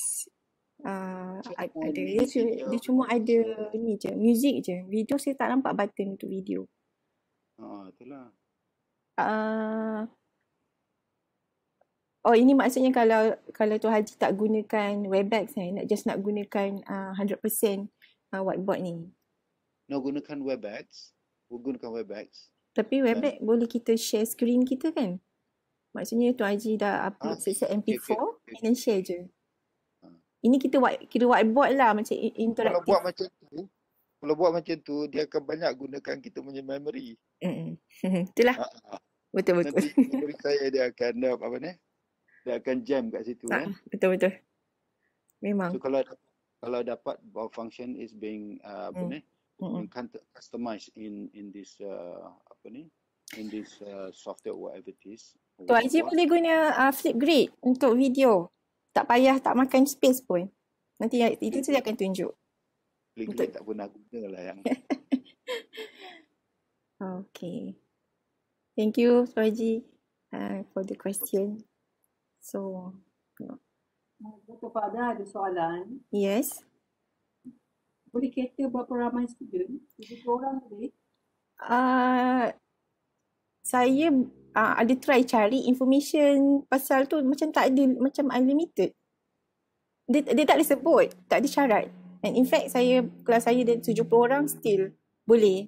uh, ada. Dia, dia cuma ada ni je. Music je. Video saya tak nampak button untuk video oh, itulah. Uh, oh ini maksudnya kalau kalau tu Haji tak gunakan Webex ni, nak just nak gunakan uh, 100% uh, whiteboard ni. Nak no, gunakan Webex, gunakan Webex. Tapi Webex yeah. boleh kita share screen kita kan? Maksudnya tu Haji dah upload ah, set MP4 okay, okay, okay. and then share je. Ah. Ini kita buat kira whiteboard lah macam interaktif. Kalau buat macam kalau buat macam tu dia akan banyak gunakan kita punya memory. Hmm. *laughs* Itulah. Ha, ha. Betul betul. Memory saya dia akan uh, apa ni? Dia akan jam kat situ ha, kan. Betul betul. Memang. So kalau kalau dapat bahawa function is being uh, apa mm. ni? Mm. customized in in this uh, apa ni? In this uh, software whatever it is. Tu Aji boleh guna uh, grid untuk video. Tak payah tak makan space pun. Nanti uh, itu saya akan tunjuk link Betul. tak pernah guna lah yang *laughs* Okay Thank you Suhaji uh, for the question So Berapa pada ada soalan Yes Boleh kereta berapa ramai student? Tujuh orang boleh? Uh, saya uh, ada try cari information pasal tu macam tak ada, macam unlimited. Dia, dia tak ada sebut, tak ada syarat. Hmm. And in fact saya kelas saya ada 70 orang still boleh.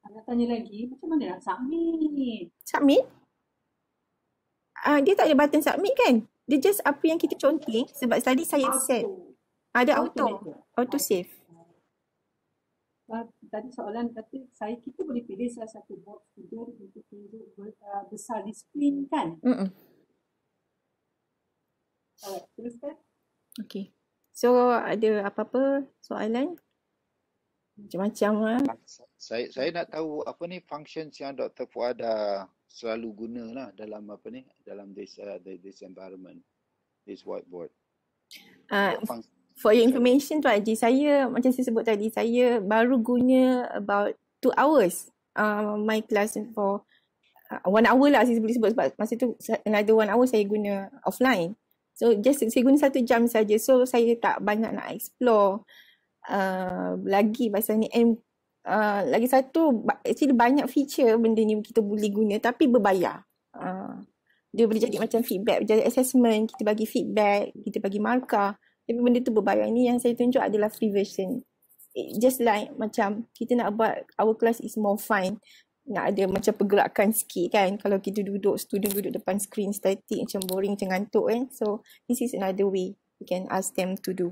Ada tanya lagi, macam mana nak submit? Submit? Ah uh, dia tak ada button submit kan? Dia just apa yang kita conteng sebab tadi saya auto. set. Ada auto. Auto, auto save. Ah, tadi soalan kata saya kita boleh pilih salah satu box tidur untuk tunjuk ah, besar di screen kan? Mm -mm. Alright, teruskan. Okay. So ada apa-apa soalan? Macam-macam lah. Saya saya nak tahu apa ni functions yang Dr. Fuada selalu guna lah dalam apa ni dalam this uh, this environment this whiteboard. Uh, for your information tu Haji, saya macam saya sebut tadi, saya baru guna about two hours uh, my class for uh, one hour lah saya boleh sebut sebab masa tu another one hour saya guna offline. So just saya guna satu jam saja. So saya tak banyak nak explore uh, lagi pasal ni. And uh, lagi satu, actually banyak feature benda ni kita boleh guna tapi berbayar. Uh, dia boleh jadi macam feedback, jadi assessment, kita bagi feedback, kita bagi markah. Tapi benda tu berbayar. Ini yang saya tunjuk adalah free version. It just like macam kita nak buat our class is more fun nak ada macam pergerakan sikit kan kalau kita duduk student duduk depan screen static macam boring macam ngantuk kan so this is another way you can ask them to do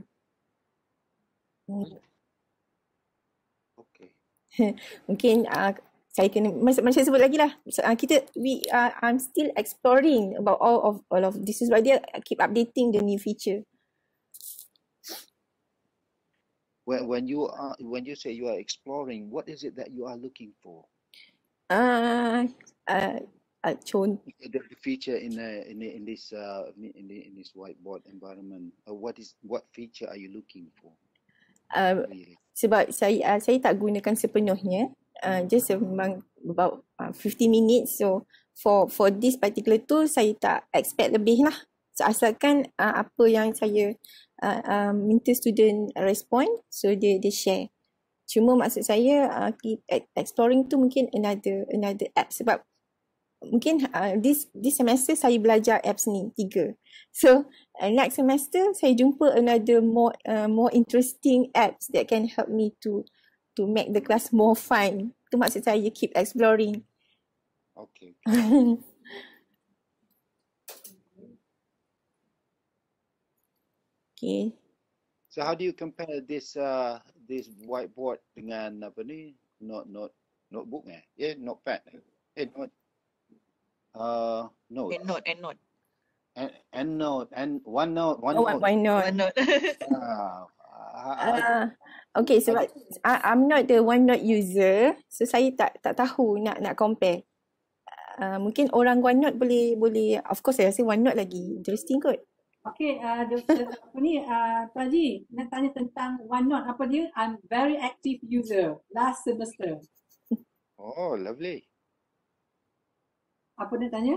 okay *laughs* mungkin uh, saya kena masa masa sebut lagi lah so, uh, kita we uh, I'm still exploring about all of all of this is why dia keep updating the new feature. When when you are when you say you are exploring, what is it that you are looking for? uh, uh, uh chun. The, the feature in uh, in in this uh in in this whiteboard environment. Uh, what is what feature are you looking for? Uh, sebab saya uh, saya tak gunakan sepenuhnya. Uh, hmm. just memang about uh, 50 minutes. So for for this particular tool saya tak expect lebih lah. So, asalkan uh, apa yang saya uh, uh, minta student respond, so dia dia share. Cuma maksud saya uh, exploring tu mungkin another another app sebab mungkin uh, this this semester saya belajar apps ni tiga. So uh, next semester saya jumpa another more uh, more interesting apps that can help me to to make the class more fun. Tu maksud saya keep exploring. Okay. *laughs* okay. So how do you compare this uh, this whiteboard dengan apa ni not not notebook eh? Yeah, notepad. Eh not uh note. And note and note. And note and one note one oh, One note. One note. uh, *laughs* okay sebab so I, I'm not the OneNote user so saya tak tak tahu nak nak compare uh, mungkin orang OneNote boleh boleh of course saya rasa OneNote lagi interesting kot Okay, uh, the, the, apa ni, uh, Tuan Haji, nak tanya tentang OneNote, apa dia? I'm very active user, last semester. Oh, lovely. Apa dia tanya?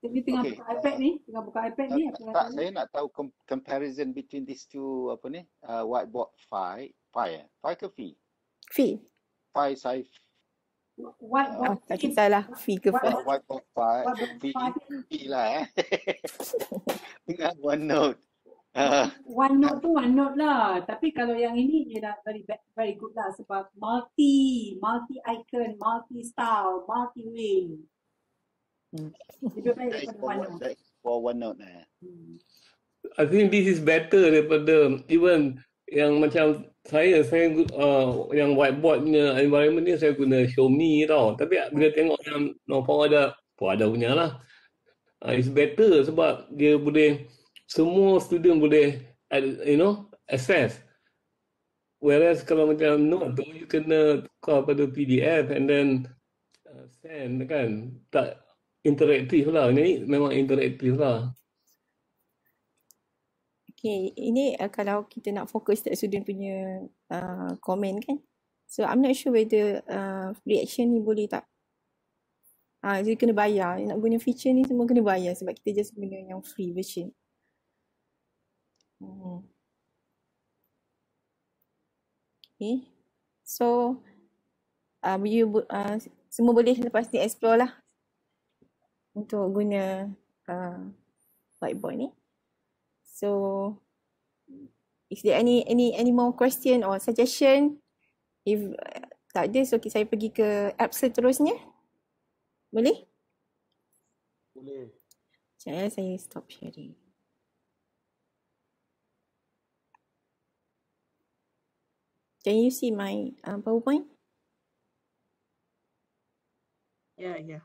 Ini tengah okay. buka iPad uh, ni, tengah buka iPad ni. Apa tak, tak saya nak tahu com- comparison between these two, apa ni, uh, whiteboard file, file ya? File ke fee? Fee. File saya what ah, tak kita lah figure four what what what what lah eh dengan *laughs* one note uh. one note tu one note lah tapi kalau yang ini dia dah very very good lah sebab multi multi icon multi style multi way hmm. for one note eh. Hmm. I think this is better daripada even yang macam saya saya uh, yang whiteboard punya environment ni saya guna Xiaomi tau. Tapi bila tengok yang Nova ada pun ada punya lah. Uh, it's better sebab dia boleh semua student boleh you know access. Whereas kalau macam note you kena call pada PDF and then uh, send kan. Tak interaktif lah. Ini memang interaktif lah. Okay, ini uh, kalau kita nak fokus tak student punya uh, komen kan. So I'm not sure whether uh, reaction ni boleh tak. Ah, uh, jadi kena bayar. Nak guna feature ni semua kena bayar sebab kita just guna yang free version. Hmm. Okay. So um, uh, you uh, semua boleh lepas ni explore lah untuk guna uh, whiteboard ni. So if there any any any more question or suggestion if uh, tak ada so saya pergi ke app seterusnya. Boleh? Boleh. Saya eh, saya stop sharing. Can you see my uh, PowerPoint? Yeah, yeah.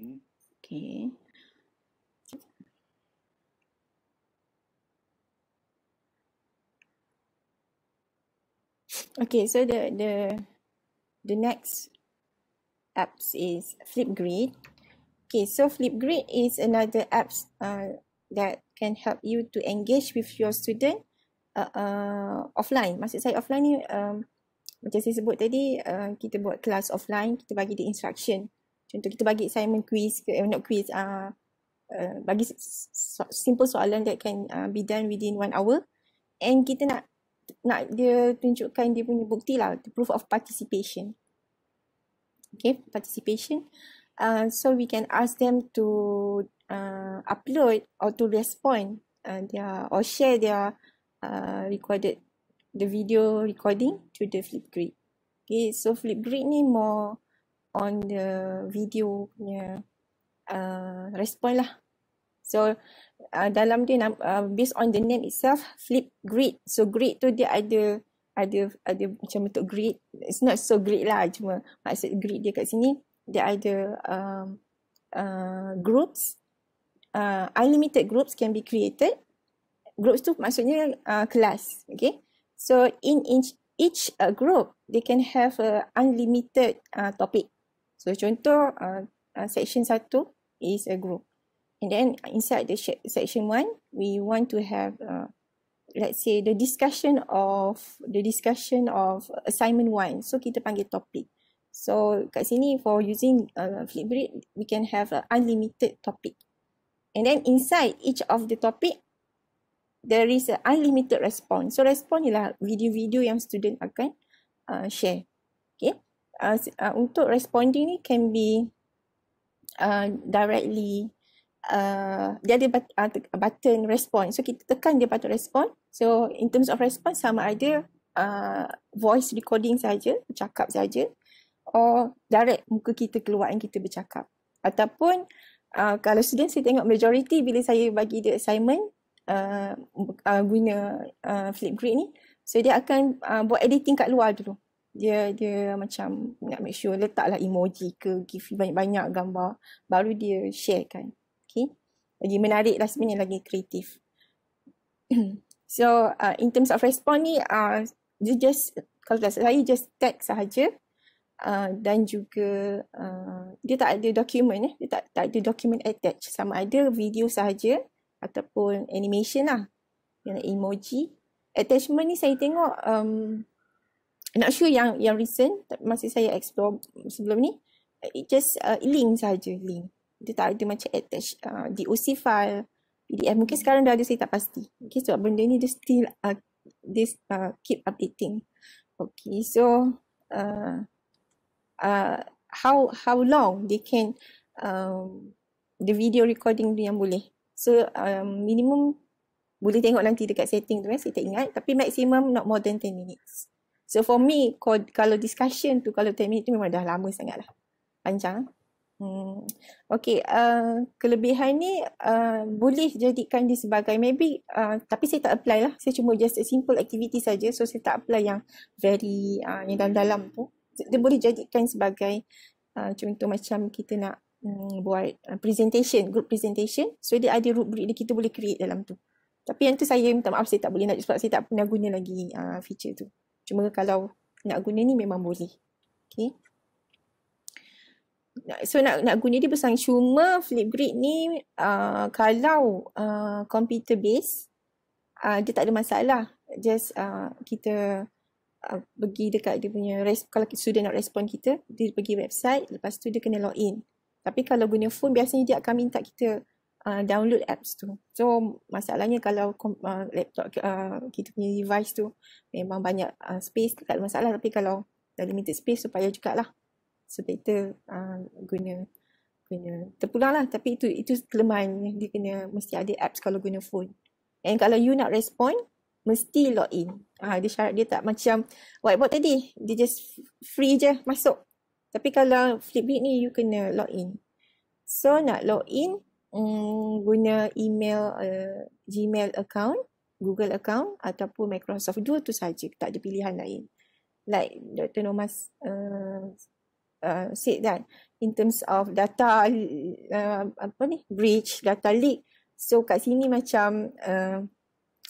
Hmm? Okay. Okay, so the the the next apps is Flipgrid. Okay, so Flipgrid is another apps uh, that can help you to engage with your student uh, uh, offline. Maksud saya offline ni um, macam saya sebut tadi uh, kita buat kelas offline, kita bagi the instruction. Contoh kita bagi assignment quiz ke eh, not quiz uh, uh, bagi simple soalan that can uh, be done within one hour and kita nak nak dia tunjukkan dia punya bukti lah the proof of participation okay participation uh, so we can ask them to uh, upload or to respond uh, their or share their uh, recorded the video recording to the Flipgrid okay so Flipgrid ni more on the video punya uh, respond lah So uh, dalam dia uh, based on the name itself flip grid. So grid tu dia ada ada ada macam bentuk grid. It's not so grid lah cuma maksud grid dia kat sini dia ada um, uh, groups uh, unlimited groups can be created. Groups tu maksudnya uh, kelas, okay? So in each each uh, group they can have a unlimited uh, topic. So contoh uh, uh, section satu is a group. And then inside the section one, we want to have, uh, let's say, the discussion of the discussion of assignment one. So kita panggil topik. So kat sini for using uh, Flipgrid, we can have uh, unlimited topic. And then inside each of the topic, there is an unlimited response. So response ialah video-video yang student akan uh, share. Okay. Uh, uh, untuk responding ni can be uh, directly dia ada but, button respond. So kita tekan dia button respond. So in terms of response sama ada uh, voice recording saja, bercakap saja or direct muka kita keluar yang kita bercakap. Ataupun uh, kalau student saya tengok majority bila saya bagi dia assignment uh, uh, guna uh, Flipgrid ni, so dia akan uh, buat editing kat luar dulu. Dia dia macam nak make sure letaklah emoji ke, give banyak-banyak gambar, baru dia sharekan. Okay. Lagi menarik lah sebenarnya lagi kreatif. *clears throat* so uh, in terms of respon ni uh, you just kalau tak saya just text sahaja uh, dan juga uh, dia tak ada dokumen eh. Dia tak, tak ada dokumen attached sama ada video sahaja ataupun animation lah. Yang emoji. Attachment ni saya tengok um, not sure yang yang recent masih saya explore sebelum ni. It just uh, link saja link dia tak ada macam attach uh, DOC file PDF mungkin sekarang dah ada saya tak pasti okay sebab benda ni dia still uh, this uh, keep updating okay so uh, uh, how how long they can um, the video recording tu yang boleh so um, minimum boleh tengok nanti dekat setting tu eh saya tak ingat tapi maximum not more than 10 minutes so for me kalau discussion tu kalau 10 minutes tu memang dah lama sangat lah panjang Hmm. Okay, uh, kelebihan ni uh, boleh jadikan dia sebagai maybe uh, tapi saya tak apply lah. Saya cuma just a simple activity saja, so saya tak apply yang very uh, yang dalam-dalam tu. Dia boleh jadikan sebagai uh, contoh macam kita nak um, buat uh, presentation, group presentation. So dia ada rubrik dia kita boleh create dalam tu. Tapi yang tu saya minta maaf saya tak boleh nak sebab saya tak pernah guna lagi uh, feature tu. Cuma kalau nak guna ni memang boleh. Okay so nak nak guna dia besar cuma Flipgrid ni uh, kalau uh, computer base uh, dia tak ada masalah just uh, kita uh, pergi dekat dia punya resp- kalau sudah nak respon kita dia pergi website lepas tu dia kena in. tapi kalau guna phone biasanya dia akan minta kita uh, download apps tu so masalahnya kalau uh, laptop uh, kita punya device tu memang banyak uh, space tak ada masalah tapi kalau dah limited space supaya juga lah So better uh, guna guna terpulang lah tapi itu itu kelemahan dia kena mesti ada apps kalau guna phone. And kalau you nak respond mesti log in. Ah uh, dia syarat dia tak macam whiteboard tadi dia just free je masuk. Tapi kalau Flipgrid ni you kena log in. So nak log in um, guna email uh, Gmail account, Google account ataupun Microsoft dua tu saja tak ada pilihan lain. Like Dr. Nomas uh, uh, said that in terms of data uh, apa ni breach data leak so kat sini macam uh,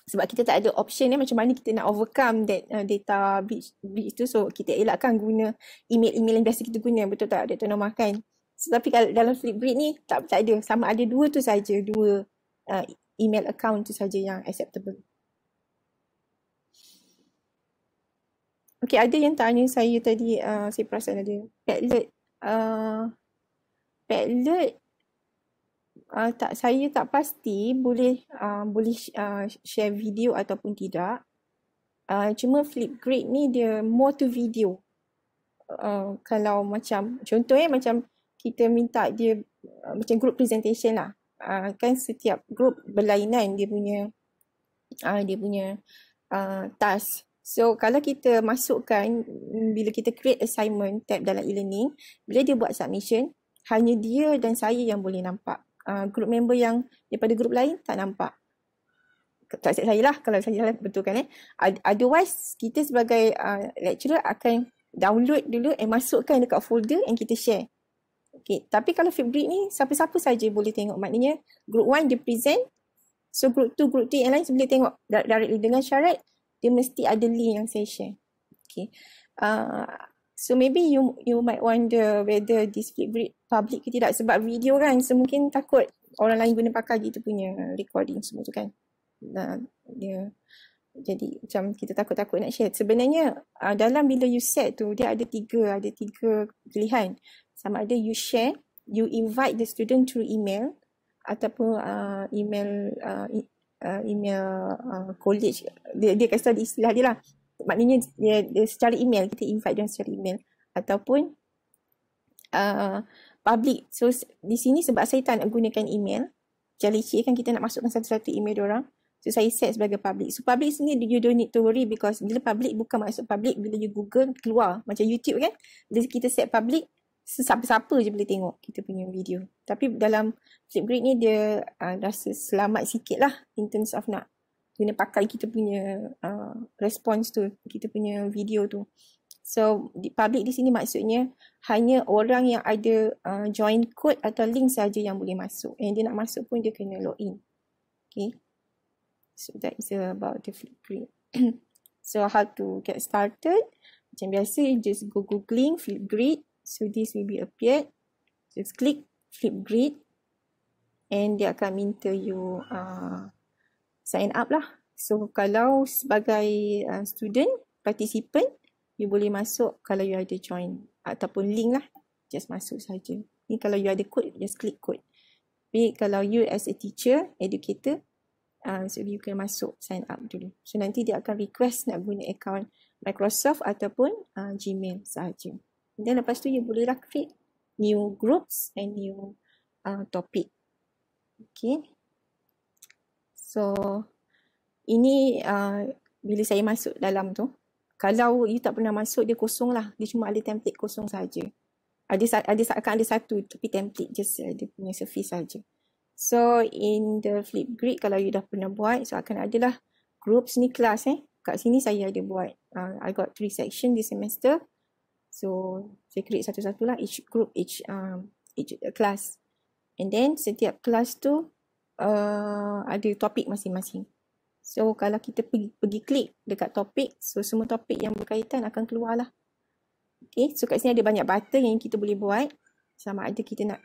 sebab kita tak ada option ni macam mana kita nak overcome that uh, data breach breach tu so kita elakkan guna email-email yang biasa kita guna betul tak Dr. Norma kan so, tapi kalau dalam flip Flipgrid ni tak tak ada sama ada dua tu saja dua uh, email account tu saja yang acceptable Okay, ada yang tanya saya tadi, uh, saya perasan ada. Padlet. Uh, Padlet. Uh, tak, saya tak pasti boleh uh, boleh uh, share video ataupun tidak. Uh, cuma Flipgrid ni dia more to video. Uh, kalau macam, contoh eh, macam kita minta dia uh, macam group presentation lah. Uh, kan setiap group berlainan dia punya uh, dia punya uh, task So kalau kita masukkan mm, bila kita create assignment tab dalam e-learning, bila dia buat submission, hanya dia dan saya yang boleh nampak. Uh, group member yang daripada group lain tak nampak. Tak set saya lah kalau saya kan? eh. Otherwise kita sebagai uh, lecturer akan download dulu and masukkan dekat folder yang kita share. Okay. Tapi kalau Flipgrid ni siapa-siapa saja boleh tengok. Maknanya group One dia present. So group Two, group Three, yang lain boleh tengok directly dengan syarat dia mesti ada link yang saya share. Okay. Uh, so maybe you you might wonder whether this Flipgrid public ke tidak sebab video kan. So mungkin takut orang lain guna pakai gitu punya recording semua tu kan. Nah, dia jadi macam kita takut-takut nak share. Sebenarnya uh, dalam bila you set tu dia ada tiga, ada tiga pilihan. Sama ada you share, you invite the student through email ataupun uh, email uh, uh, email uh, college dia dia kata di istilah dia lah maknanya dia, dia secara email kita invite dia secara email ataupun uh, public so di sini sebab saya tak nak gunakan email challenge kan kita nak masukkan satu-satu email dia orang so saya set sebagai public so public sini you don't need to worry because bila public bukan maksud public bila you google keluar macam youtube kan bila kita set public siapa-siapa je boleh tengok kita punya video. Tapi dalam Flipgrid ni dia uh, rasa selamat sikit lah in terms of nak guna pakai kita punya uh, response tu, kita punya video tu. So di public di sini maksudnya hanya orang yang ada uh, join code atau link saja yang boleh masuk. Yang dia nak masuk pun dia kena login. Okay. So that is about the Flipgrid. *coughs* so how to get started. Macam biasa just go googling Flipgrid. So this will be appeared. Just click Flipgrid and dia akan minta you uh, sign up lah. So kalau sebagai uh, student, participant, you boleh masuk kalau you ada join ataupun link lah. Just masuk saja. Ni kalau you ada code, just click code. Tapi kalau you as a teacher, educator, uh, so you can masuk sign up dulu. So nanti dia akan request nak guna account Microsoft ataupun uh, Gmail saja. Then lepas tu you bolehlah create new groups and new uh, topic. Okay. So ini uh, bila saya masuk dalam tu. Kalau you tak pernah masuk dia kosong lah. Dia cuma ada template kosong saja. Ada ada akan ada satu tapi template je dia punya surface saja. So in the flip grid, kalau you dah pernah buat so akan ada lah groups ni kelas eh. Kat sini saya ada buat uh, I got three section this semester. So saya create satu-satu lah each group, each uh, each class. And then setiap kelas tu uh, ada topik masing-masing. So kalau kita pergi, pergi klik dekat topik, so semua topik yang berkaitan akan keluar lah. Okay, so kat sini ada banyak button yang kita boleh buat. Sama ada kita nak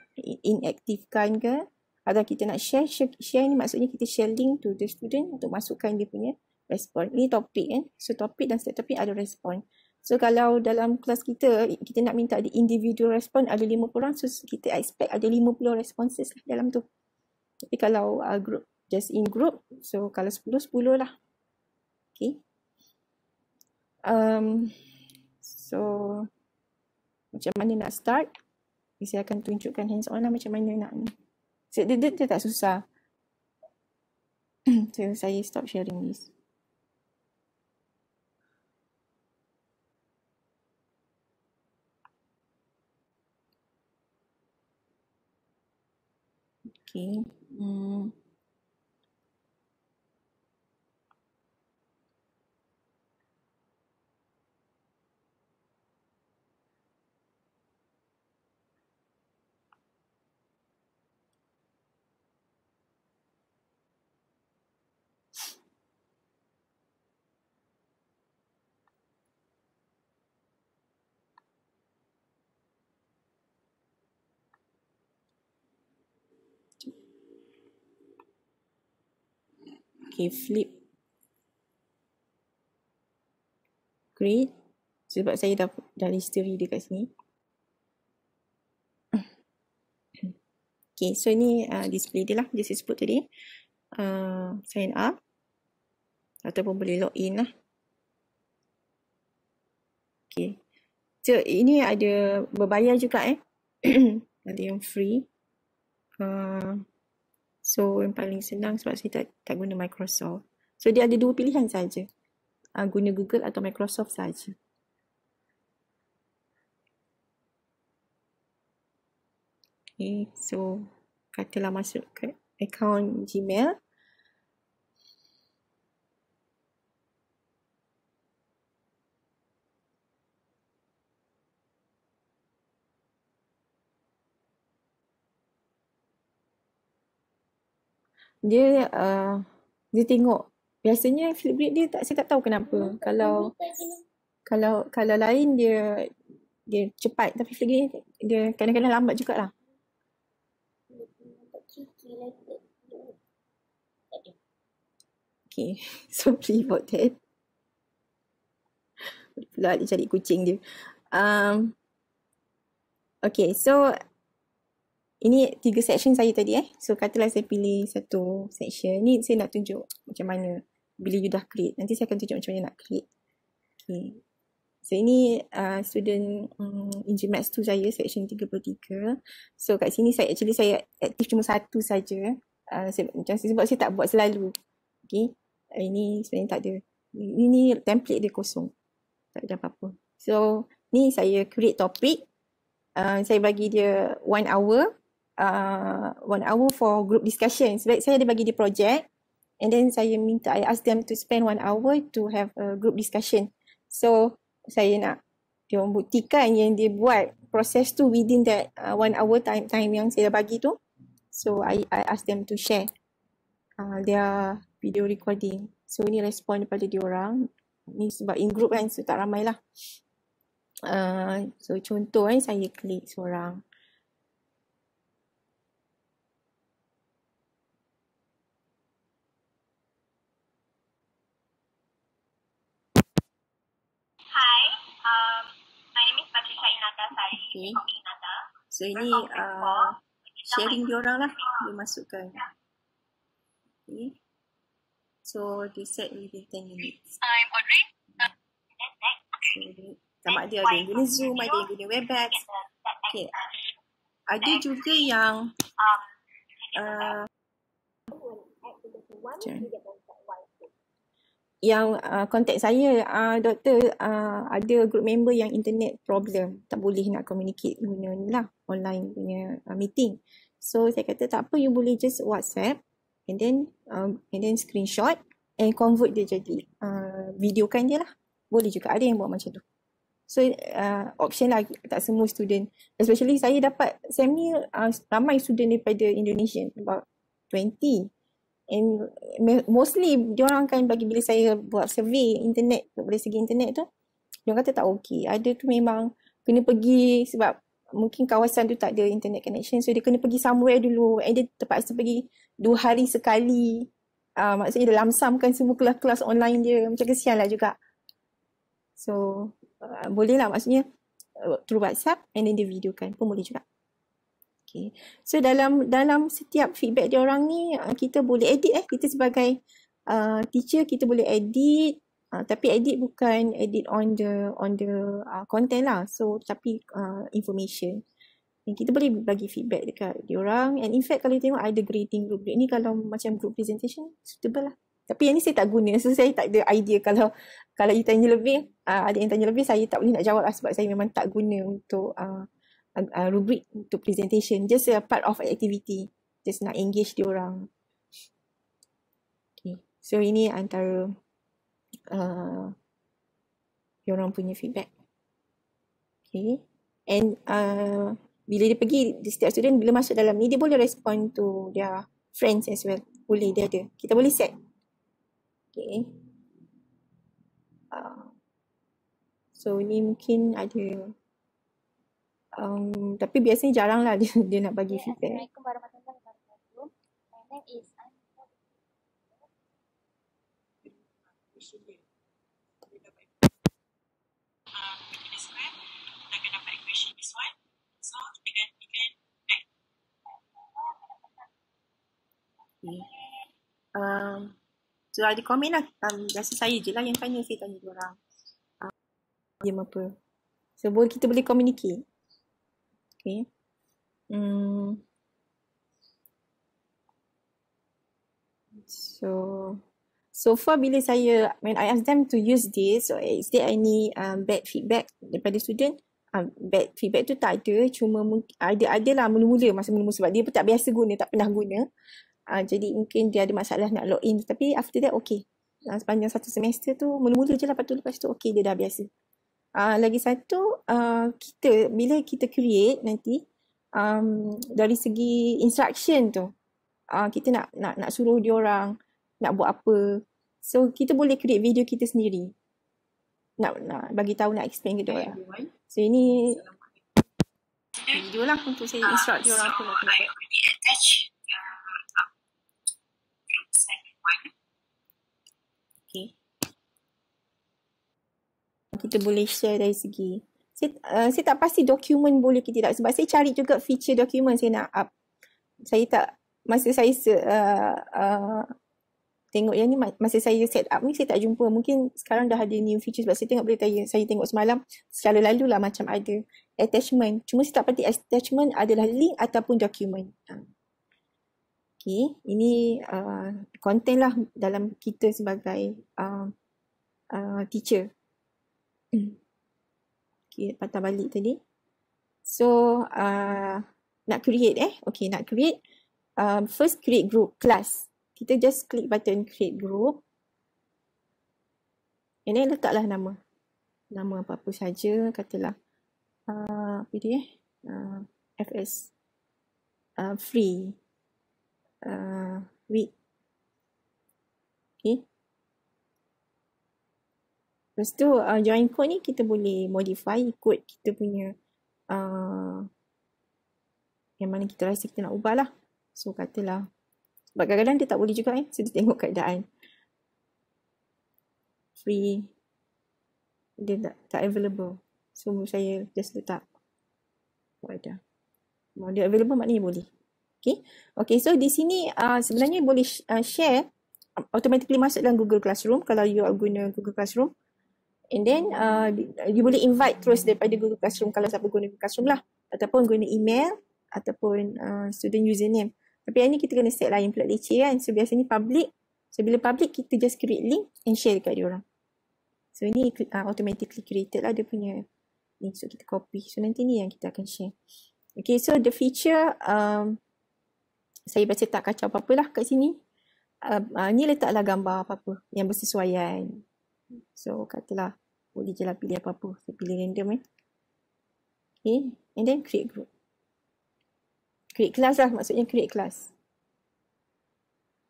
inaktifkan ke, atau kita nak share, share, share ni maksudnya kita share link to the student untuk masukkan dia punya respon. Ini topik kan, eh? so topik dan setiap topik ada respon. So kalau dalam kelas kita, kita nak minta ada individual respon ada lima orang, so kita expect ada lima puluh responses lah dalam tu. Tapi kalau uh, group, just in group, so kalau sepuluh sepuluh lah. Okay. Um, so, macam mana nak start? Saya akan tunjukkan hands on lah macam mana nak ni. So, dia tak susah. so, *clears throat* saya stop sharing this. 行，嗯。okay flip grid sebab saya dah dah history dekat sini *coughs* okay so ni uh, display dia lah this is put today uh, sign up ataupun boleh log in lah okay so ini ada berbayar juga eh *coughs* ada yang free uh, So yang paling senang sebab saya tak, tak guna Microsoft. So dia ada dua pilihan saja. Uh, guna Google atau Microsoft saja. Okay, so katalah masuk ke account Gmail. dia uh, dia tengok biasanya flip rate dia tak saya tak tahu kenapa hmm, kalau kalau kalau lain dia dia cepat tapi flip rate dia kadang-kadang lambat jugalah Okay, *laughs* so please about that. Pula cari kucing dia. Um, okay, so ini tiga section saya tadi eh. So katalah saya pilih satu section. Ni saya nak tunjuk macam mana bila you dah create. Nanti saya akan tunjuk macam mana nak create. Okay. So ini uh, student um, mm, Engine Maths tu saya section 33. So kat sini saya actually saya aktif cuma satu saja. Uh, saya, macam saya sebab saya tak buat selalu. Okay. Uh, ini sebenarnya tak ada. Ini template dia kosong. Tak ada apa-apa. So ni saya create topik. Uh, saya bagi dia one hour uh, one hour for group discussion. Sebab saya ada bagi dia project and then saya minta, I ask them to spend one hour to have a group discussion. So saya nak dia orang buktikan yang dia buat proses tu within that uh, one hour time time yang saya dah bagi tu. So I I ask them to share uh, their video recording. So ni respon daripada dia orang. Ni sebab in group kan so tak ramailah. Uh, so contoh kan saya klik seorang. Okay. So ini uh, sharing orang lah dia masukkan. Ya. Okay. So this set within 10 minutes. I'm Audrey. Okay. Sama ada ada yang guna Zoom, ada yang guna Webex. Okay. Ada juga yang um, uh, yang konteks uh, saya uh, doktor uh, ada group member yang internet problem tak boleh nak communicate guna ni lah online punya uh, meeting so saya kata tak apa you boleh just whatsapp and then um, and then screenshot and convert dia jadi uh, video kan dia lah boleh juga ada yang buat macam tu so uh, option lah tak semua student especially saya dapat same ni uh, ramai student daripada Indonesia, about 20 And mostly dia orang akan bagi bila saya buat survey internet dari segi internet tu dia kata tak okey. Ada tu memang kena pergi sebab mungkin kawasan tu tak ada internet connection so dia kena pergi somewhere dulu and dia terpaksa pergi dua hari sekali uh, maksudnya dia lamsamkan semua kelas-kelas online dia macam kesian lah juga so uh, boleh lah maksudnya uh, through whatsapp and then dia videokan pun boleh juga Okay. So dalam dalam setiap feedback dia orang ni uh, kita boleh edit eh kita sebagai uh, teacher kita boleh edit uh, tapi edit bukan edit on the on the uh, content lah so tapi uh, information dan kita boleh bagi feedback dekat dia orang and in fact kalau you tengok ada grading group ni kalau macam group presentation suitable lah tapi yang ni saya tak guna *laughs* so saya tak ada idea kalau kalau you tanya lebih uh, ada yang tanya lebih saya tak boleh nak jawab lah sebab saya memang tak guna untuk uh, uh, rubrik untuk presentation just a part of activity just nak engage dia orang okay. so ini antara uh, dia orang punya feedback okay. and uh, bila dia pergi setiap student bila masuk dalam ni dia boleh respond to dia friends as well boleh dia ada kita boleh set okay. uh, so ini mungkin ada Um, tapi biasanya jarang lah dia, dia nak bagi feedback. Assalamualaikum warahmatullahi wabarakatuh. My name is Okay. Um, so ada komen lah um, Rasa saya je lah yang tanya Saya tanya diorang um, Dia apa Sebab so, kita boleh communicate Okay. Hmm. So, so far bila saya when I ask them to use this, so is there any um, bad feedback daripada student? Um, bad feedback tu tak ada, cuma ada ada lah mula-mula masa mula-mula sebab dia pun tak biasa guna, tak pernah guna. Uh, jadi mungkin dia ada masalah nak log in tapi after that okay. Uh, ah, sepanjang satu semester tu mula-mula je lah lepas tu, lepas tu okay dia dah biasa. Uh, lagi satu, uh, kita bila kita create nanti um, dari segi instruction tu, uh, kita nak nak nak suruh dia orang nak buat apa. So kita boleh create video kita sendiri. Nak nak bagi tahu nak explain ke dia orang. So ini video lah untuk saya instruct dia orang. tu kita boleh share dari segi saya, uh, saya tak pasti dokumen boleh ke tidak sebab saya cari juga feature dokumen saya nak up saya tak masa saya uh, uh, tengok yang ni masa saya set up ni saya tak jumpa mungkin sekarang dah ada new feature sebab saya tengok berita tanya saya tengok semalam secara lalu lah macam ada attachment cuma saya tak pasti attachment adalah link ataupun dokumen ha. Okay, ini uh, content lah dalam kita sebagai uh, uh, teacher. Hmm. okay, patah balik tadi. So, uh, nak create eh. Okay, nak create. Um, first, create group, class. Kita just click button create group. And then letaklah nama. Nama apa-apa saja, katalah. Uh, apa dia eh? Uh, FS. Uh, free. Uh, with. Okay, Lepas tu uh, join code ni kita boleh modify ikut kita punya uh, yang mana kita rasa kita nak ubah lah. So katalah. Sebab kadang-kadang dia tak boleh juga eh. So dia tengok keadaan. Free. Dia tak, tak available. So saya just letak. Wadah. Mau dia available maknanya boleh. Okay. Okay so di sini uh, sebenarnya boleh uh, share. Automatically masuk dalam Google Classroom. Kalau you guna Google Classroom. And then uh, uh, you boleh invite terus daripada Google Classroom kalau siapa guna Google Classroom lah. Ataupun guna email ataupun uh, student username. Tapi yang ni kita kena set lain pula leceh kan. So biasanya public. So bila public kita just create link and share dekat dia orang. So ini uh, automatically created lah dia punya link. So kita copy. So nanti ni yang kita akan share. Okay so the feature um, saya baca tak kacau apa-apa lah kat sini. Uh, uh, ni letaklah gambar apa-apa yang bersesuaian. So katalah boleh je lah pilih apa-apa. Saya pilih random eh. Okay. And then create group. Create class lah. Maksudnya create class.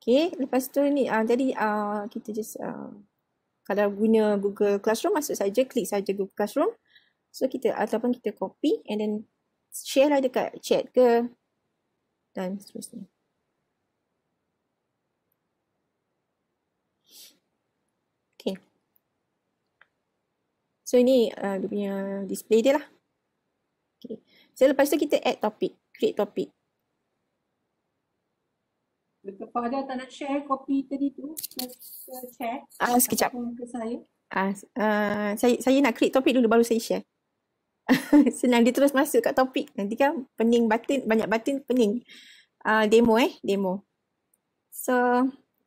Okay. Lepas tu ni. Uh, jadi uh, kita just. Uh, kalau guna Google Classroom. Masuk saja. Klik saja Google Classroom. So kita. Ataupun kita copy. And then. Share lah dekat chat ke. Dan seterusnya. So ini uh, dia punya display dia lah. Okay. So lepas tu kita add topic, create topic. Kepada tak nak share copy tadi tu, share. Ah, sekejap. Ke saya. Ah, ah, saya, saya nak create topic dulu baru saya share. *laughs* Senang dia terus masuk kat topik. Nanti kan pening batin, banyak batin pening. Ah, demo eh, demo. So,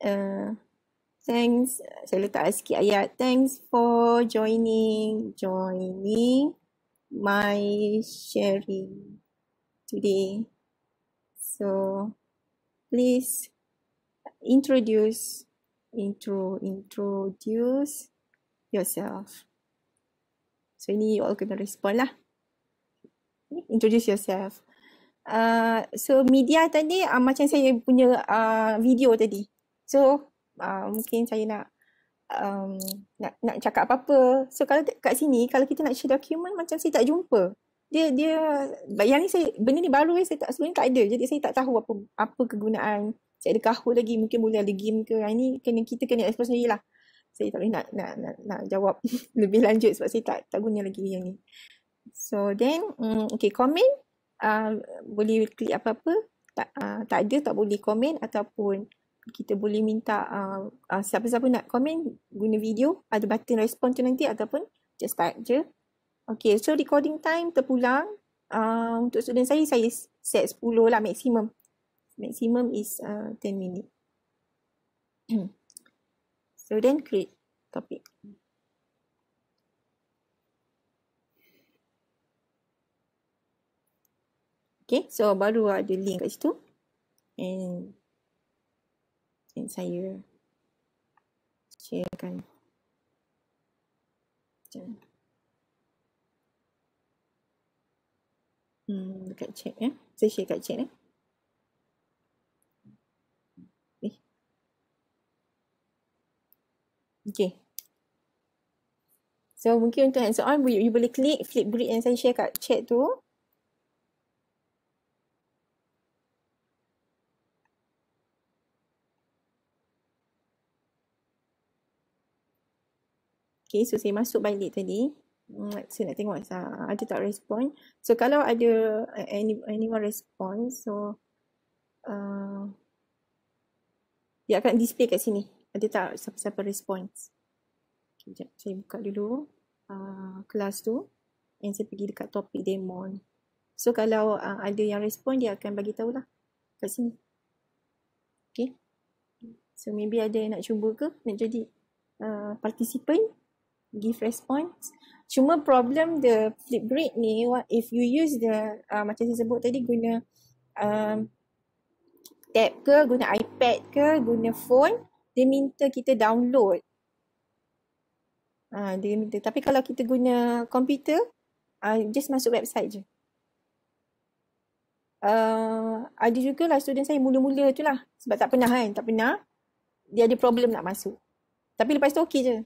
uh, Thanks. Saya letak sikit ayat. Thanks for joining. Joining my sharing today. So, please introduce intro introduce yourself. So ini you all kena respond lah. Introduce yourself. Uh, so media tadi uh, macam saya punya uh, video tadi. So uh, mungkin saya nak um, nak nak cakap apa-apa. So kalau kat sini kalau kita nak share dokumen macam saya tak jumpa. Dia dia yang ni saya benda ni baru eh, saya tak sebenarnya tak ada. Jadi saya tak tahu apa apa kegunaan. Saya ada kahu lagi mungkin boleh ada game ke. Yang ni kena kita kena explore lah. Saya tak boleh nak nak nak, nak jawab *laughs* lebih lanjut sebab saya tak tak guna lagi yang ni. So then um, okay komen uh, ah, boleh klik apa-apa tak uh, tak ada tak boleh komen ataupun kita boleh minta uh, uh, siapa-siapa nak komen guna video ada button respond tu nanti ataupun just type je. Okay so recording time terpulang uh, untuk student saya saya set 10 lah maksimum. Maksimum is uh, 10 minit. so then create topic. Okay so baru ada link kat situ and yang saya sharekan. Sekejap. Hmm, dekat chat eh. Saya share kat chat eh. eh. Okay. So mungkin untuk hands on, you, you boleh klik flip grid yang saya share kat chat tu. Okay, so saya masuk balik tadi. Hmm, saya nak tengok saya ah, ada tak respon. So kalau ada eh, any anyone respon, so uh, dia akan display kat sini. Ada tak siapa-siapa respon. Okay, sekejap. Saya buka dulu uh, kelas tu. And saya pergi dekat topik demon. So kalau uh, ada yang respon, dia akan bagi tahu lah kat sini. Okay. So maybe ada yang nak cuba ke nak jadi uh, participant give response. Cuma problem the Flipgrid ni if you use the uh, macam saya sebut tadi guna um, tab ke, guna iPad ke, guna phone, dia minta kita download. Ah uh, dia Tapi kalau kita guna komputer, uh, just masuk website je. Uh, ada juga lah student saya mula-mula tu lah sebab tak pernah kan, tak pernah dia ada problem nak masuk. Tapi lepas tu okey je.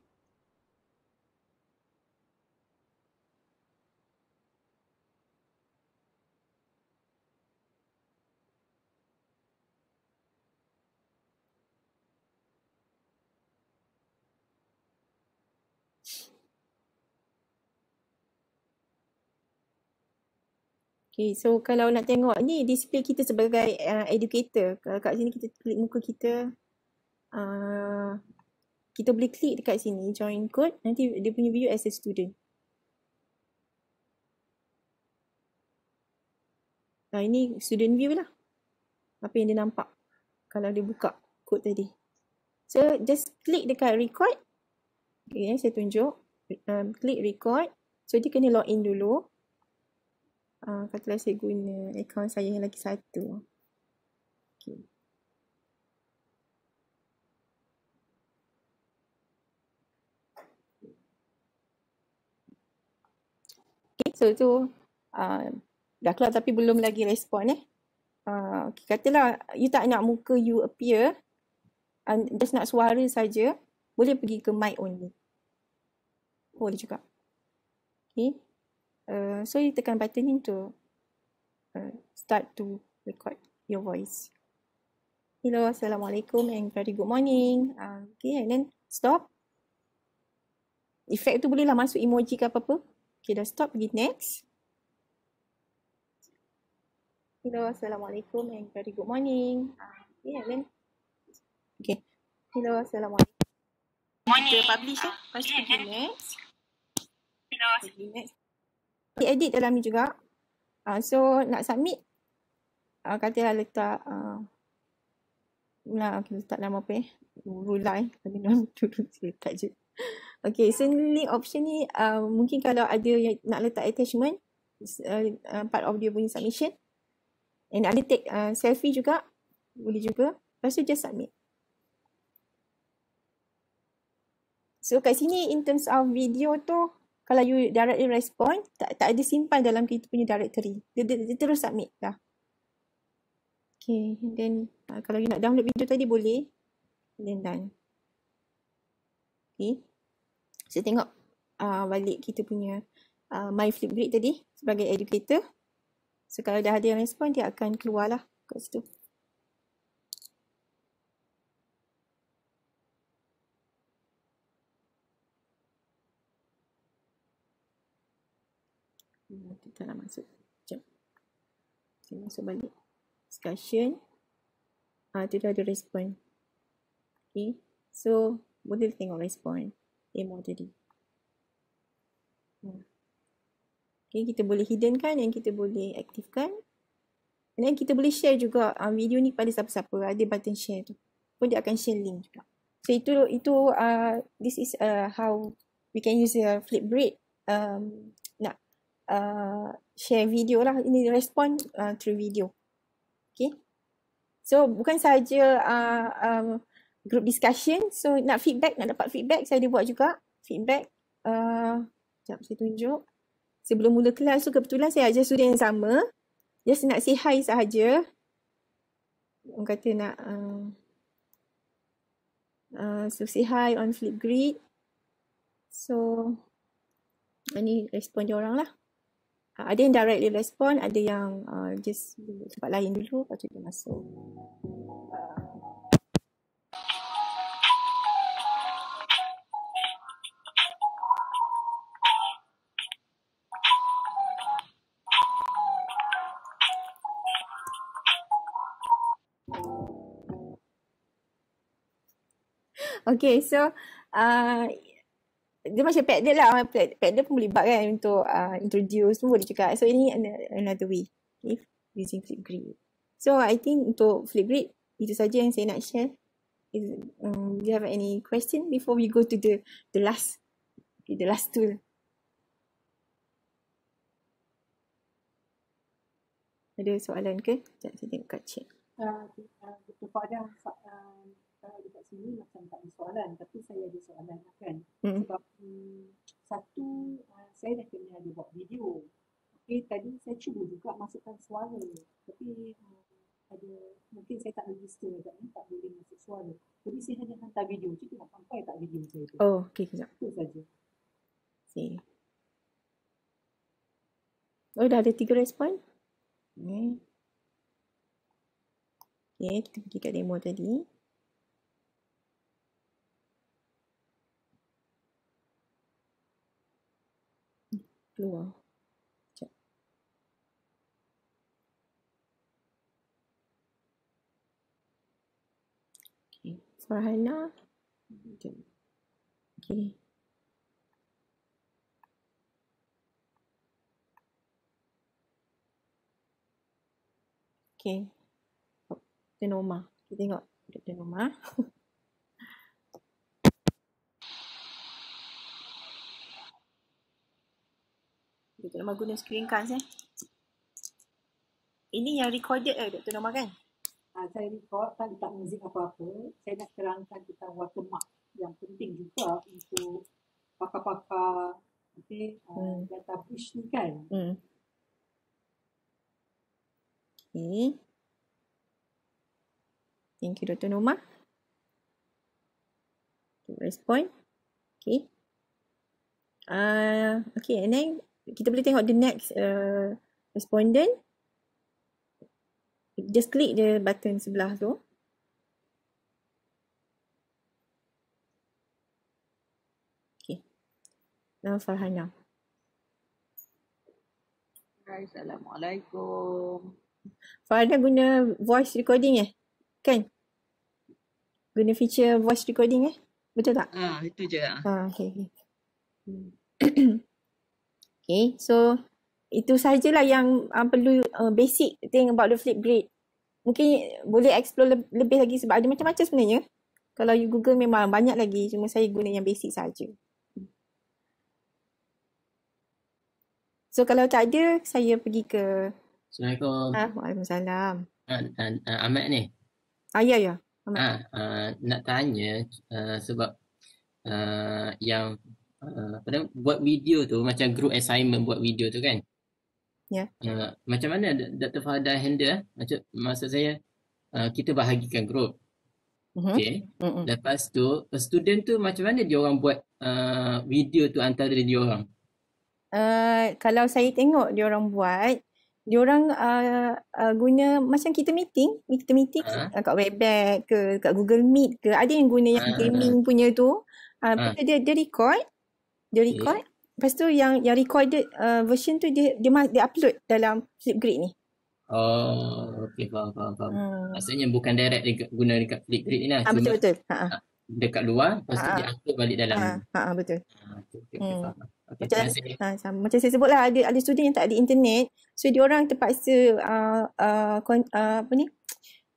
Okay, so kalau nak tengok ni display kita sebagai uh, educator. Kalau kat sini kita klik muka kita. Uh, kita boleh klik dekat sini join code. Nanti dia punya view as a student. Nah, ini student view lah. Apa yang dia nampak kalau dia buka code tadi. So just klik dekat record. Okay, eh, saya tunjuk. Um, klik record. So dia kena log in dulu uh, ah, katalah saya guna akaun saya yang lagi satu. Okay. Okay, so tu uh, dah keluar tapi belum lagi respon eh. Uh, ah, okay, katalah you tak nak muka you appear and just nak suara saja boleh pergi ke mic only. Boleh juga. Okay. Uh, so you tekan button ni to uh, start to record your voice. Hello, Assalamualaikum and very good morning. Uh, okay, and then stop. Effect tu bolehlah masuk emoji ke apa-apa. Okay, dah stop. Pergi next. Hello, Assalamualaikum and very good morning. Uh, okay, and then. Okay. Hello, Assalamualaikum. Morning. Kita publish lah. Lepas tu pergi next. Hello. Pergi next di edit dalam ni juga. Uh, so nak submit uh, katalah letak uh, nah, okay, letak nama apa eh. Rulai. Tapi nama dulu letak je. Okay, so ni option ni uh, mungkin kalau ada yang nak letak attachment uh, part of dia punya submission and ada take uh, selfie juga boleh juga. Lepas tu just submit. So kat sini in terms of video tu kalau you directly respond tak tak ada simpan dalam kita punya directory dia, dia, dia terus submit lah okay then uh, kalau you nak download video tadi boleh then done okay saya so, tengok uh, balik kita punya uh, my flipgrid tadi sebagai educator so kalau dah ada yang respond dia akan keluar lah kat situ Salah masuk. Jom. Okay, masuk balik. Discussion. Ah, tu ada respon. Okay. So, boleh tengok respon. Demo tadi. Hmm. Okay, kita boleh hidden kan dan kita boleh aktifkan. And then kita boleh share juga um, video ni kepada siapa-siapa. Ada button share tu. Pun dia akan share link juga. So itu, itu uh, this is uh, how we can use a grid. um, Uh, share video lah. Ini respon uh, through video. Okay. So bukan sahaja uh, um, group discussion. So nak feedback, nak dapat feedback saya ada buat juga. Feedback. Uh, sekejap saya tunjuk. Sebelum mula kelas tu kebetulan saya ajar student yang sama. Just nak say hi sahaja. Orang kata nak uh, uh, so say hi on Flipgrid. So ini respon dia orang lah. Uh, ada yang directly respond, ada yang uh, just sebab lain dulu, baru tu dia masuk. Okay, so uh, dia macam pet dia lah. Pet, pet dia pun boleh bug kan untuk uh, introduce pun boleh cakap. So ini another way. If using Flipgrid. So I think untuk Flipgrid itu saja yang saya nak share. Is, um, do you have any question before we go to the the last okay, the last tool? Ada soalan ke? Sekejap saya tengok kat chat. Uh, kita pada uh, sini macam tak ada soalan tapi saya ada soalan kan hmm. sebab um, satu uh, saya dah kena ada buat video okay, tadi saya cuba juga masukkan suara tapi uh, ada mungkin saya tak register agak ni tak boleh masuk suara jadi saya hanya hantar video cikgu nak sampai tak video saya tu oh okey kejap itu saja okay. oh dah ada tiga respon okay. Okay, kita pergi kat demo tadi. keluar. Sekejap. Okay. Farhana. Okay. okay. Okay. Dia Noma. Kita tengok. Dia Noma. *laughs* Dr. Norma guna screencast eh. Ini yang recorded eh Dr. Norma kan? Ha, saya record kan tak muzik apa-apa. Saya nak terangkan tentang watermark yang penting juga untuk pakar-pakar okay, ah, hmm. uh, data push ni kan. Hmm. Okay. Thank you Dr. Norma. Respond. Okay. Uh, ah, okay and then kita boleh tengok the next uh, respondent. Just click the button sebelah tu. Okay. Nama Farhana. Hai, Assalamualaikum. Farhana guna voice recording eh? Kan? Guna feature voice recording eh? Betul tak? Ah, itu je lah. Ah, okay. okay. Hmm. *coughs* Okay, so itu sajalah yang uh, perlu uh, basic thing about the flip grid. Mungkin boleh explore le- lebih lagi sebab ada macam-macam sebenarnya. Kalau you Google memang banyak lagi cuma saya guna yang basic saja. So kalau tak ada saya pergi ke Assalamualaikum. Ah, Waalaikumsalam. Ah, ah, ah, Ahmad ni. Ah ya ya. Ah, ah, nak tanya uh, sebab uh, yang Ah, padahal uh, buat video tu macam group assignment buat video tu kan ya yeah. uh, macam mana Dr. Fahda handle eh? macam masa saya uh, kita bahagikan group uh-huh. okey uh-huh. lepas tu student tu macam mana dia orang buat uh, video tu antara dia orang uh, kalau saya tengok dia orang buat dia orang uh, uh, guna macam kita meeting kita meeting uh-huh. kat webex ke kat google meet ke ada yang guna yang uh-huh. gaming punya tu uh, uh-huh. dia dia record dia record. Yeah. Lepas tu yang yang recorded uh, version tu dia dia, dia upload dalam Flipgrid ni. Oh, okey faham faham faham. Hmm. Maksudnya bukan direct dekat guna dekat Flipgrid ni lah. Ha, betul betul. Ha. ha. Ah, dekat luar lepas tu ha. dia upload balik dalam. Ha, ha betul. Ha, okay, okay, hmm. Okay, macam, ha, macam saya sebutlah ada ada student yang tak ada internet. So dia orang terpaksa uh, uh, uh, apa ni?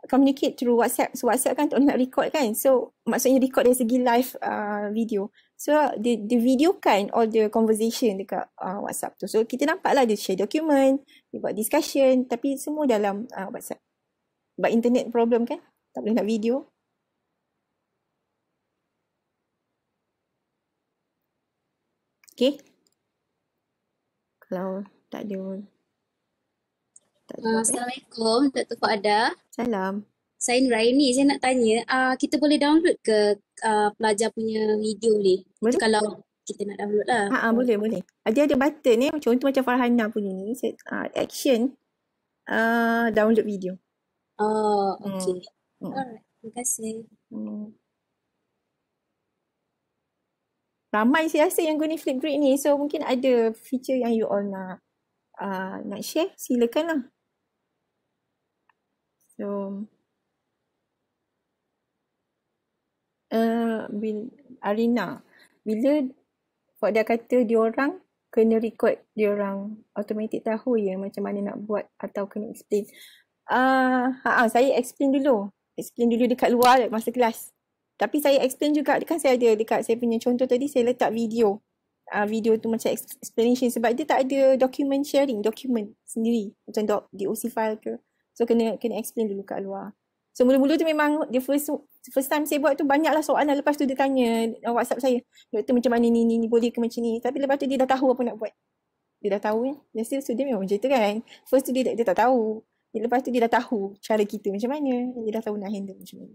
communicate through WhatsApp. So WhatsApp kan tak boleh nak record kan. So maksudnya record dari segi live uh, video. So dia, dia videokan all the conversation dekat uh, WhatsApp tu. So kita nampak lah dia share document, dia buat discussion tapi semua dalam uh, WhatsApp. Sebab internet problem kan? Tak boleh nak video. Okay. Kalau tak ada pun. Uh, eh. Assalamualaikum, Dr. Fuadah. Salam saya Nuraini, saya nak tanya, uh, kita boleh download ke uh, pelajar punya video ni? Boleh? Kalau kita nak download lah. Ha, uh, boleh, boleh. ada ada button ni, macam tu macam Farhana punya ni. Uh, action, uh, download video. Oh, hmm. okay. Hmm. Alright, terima kasih. Hmm. Ramai saya rasa yang guna Flipgrid ni. So, mungkin ada feature yang you all nak uh, nak share. Silakan lah. So, bil, Arina, bila sebab dia kata dia orang kena record dia orang automatik tahu ya macam mana nak buat atau kena explain uh, saya explain dulu explain dulu dekat luar masa kelas tapi saya explain juga kan saya ada dekat saya punya contoh tadi saya letak video uh, video tu macam explanation sebab dia tak ada document sharing document sendiri macam doc, DOC file ke so kena kena explain dulu kat luar so mula-mula tu memang dia first first time saya buat tu banyaklah soalan lepas tu dia tanya uh, WhatsApp saya. Doktor macam mana ni ni ni boleh ke macam ni. Tapi lepas tu dia dah tahu apa nak buat. Dia dah tahu ya. Dia still dia memang macam tu kan. First tu dia, dia tak tahu. Lepas tu dia dah tahu cara kita macam mana. Dia dah tahu nak handle macam mana.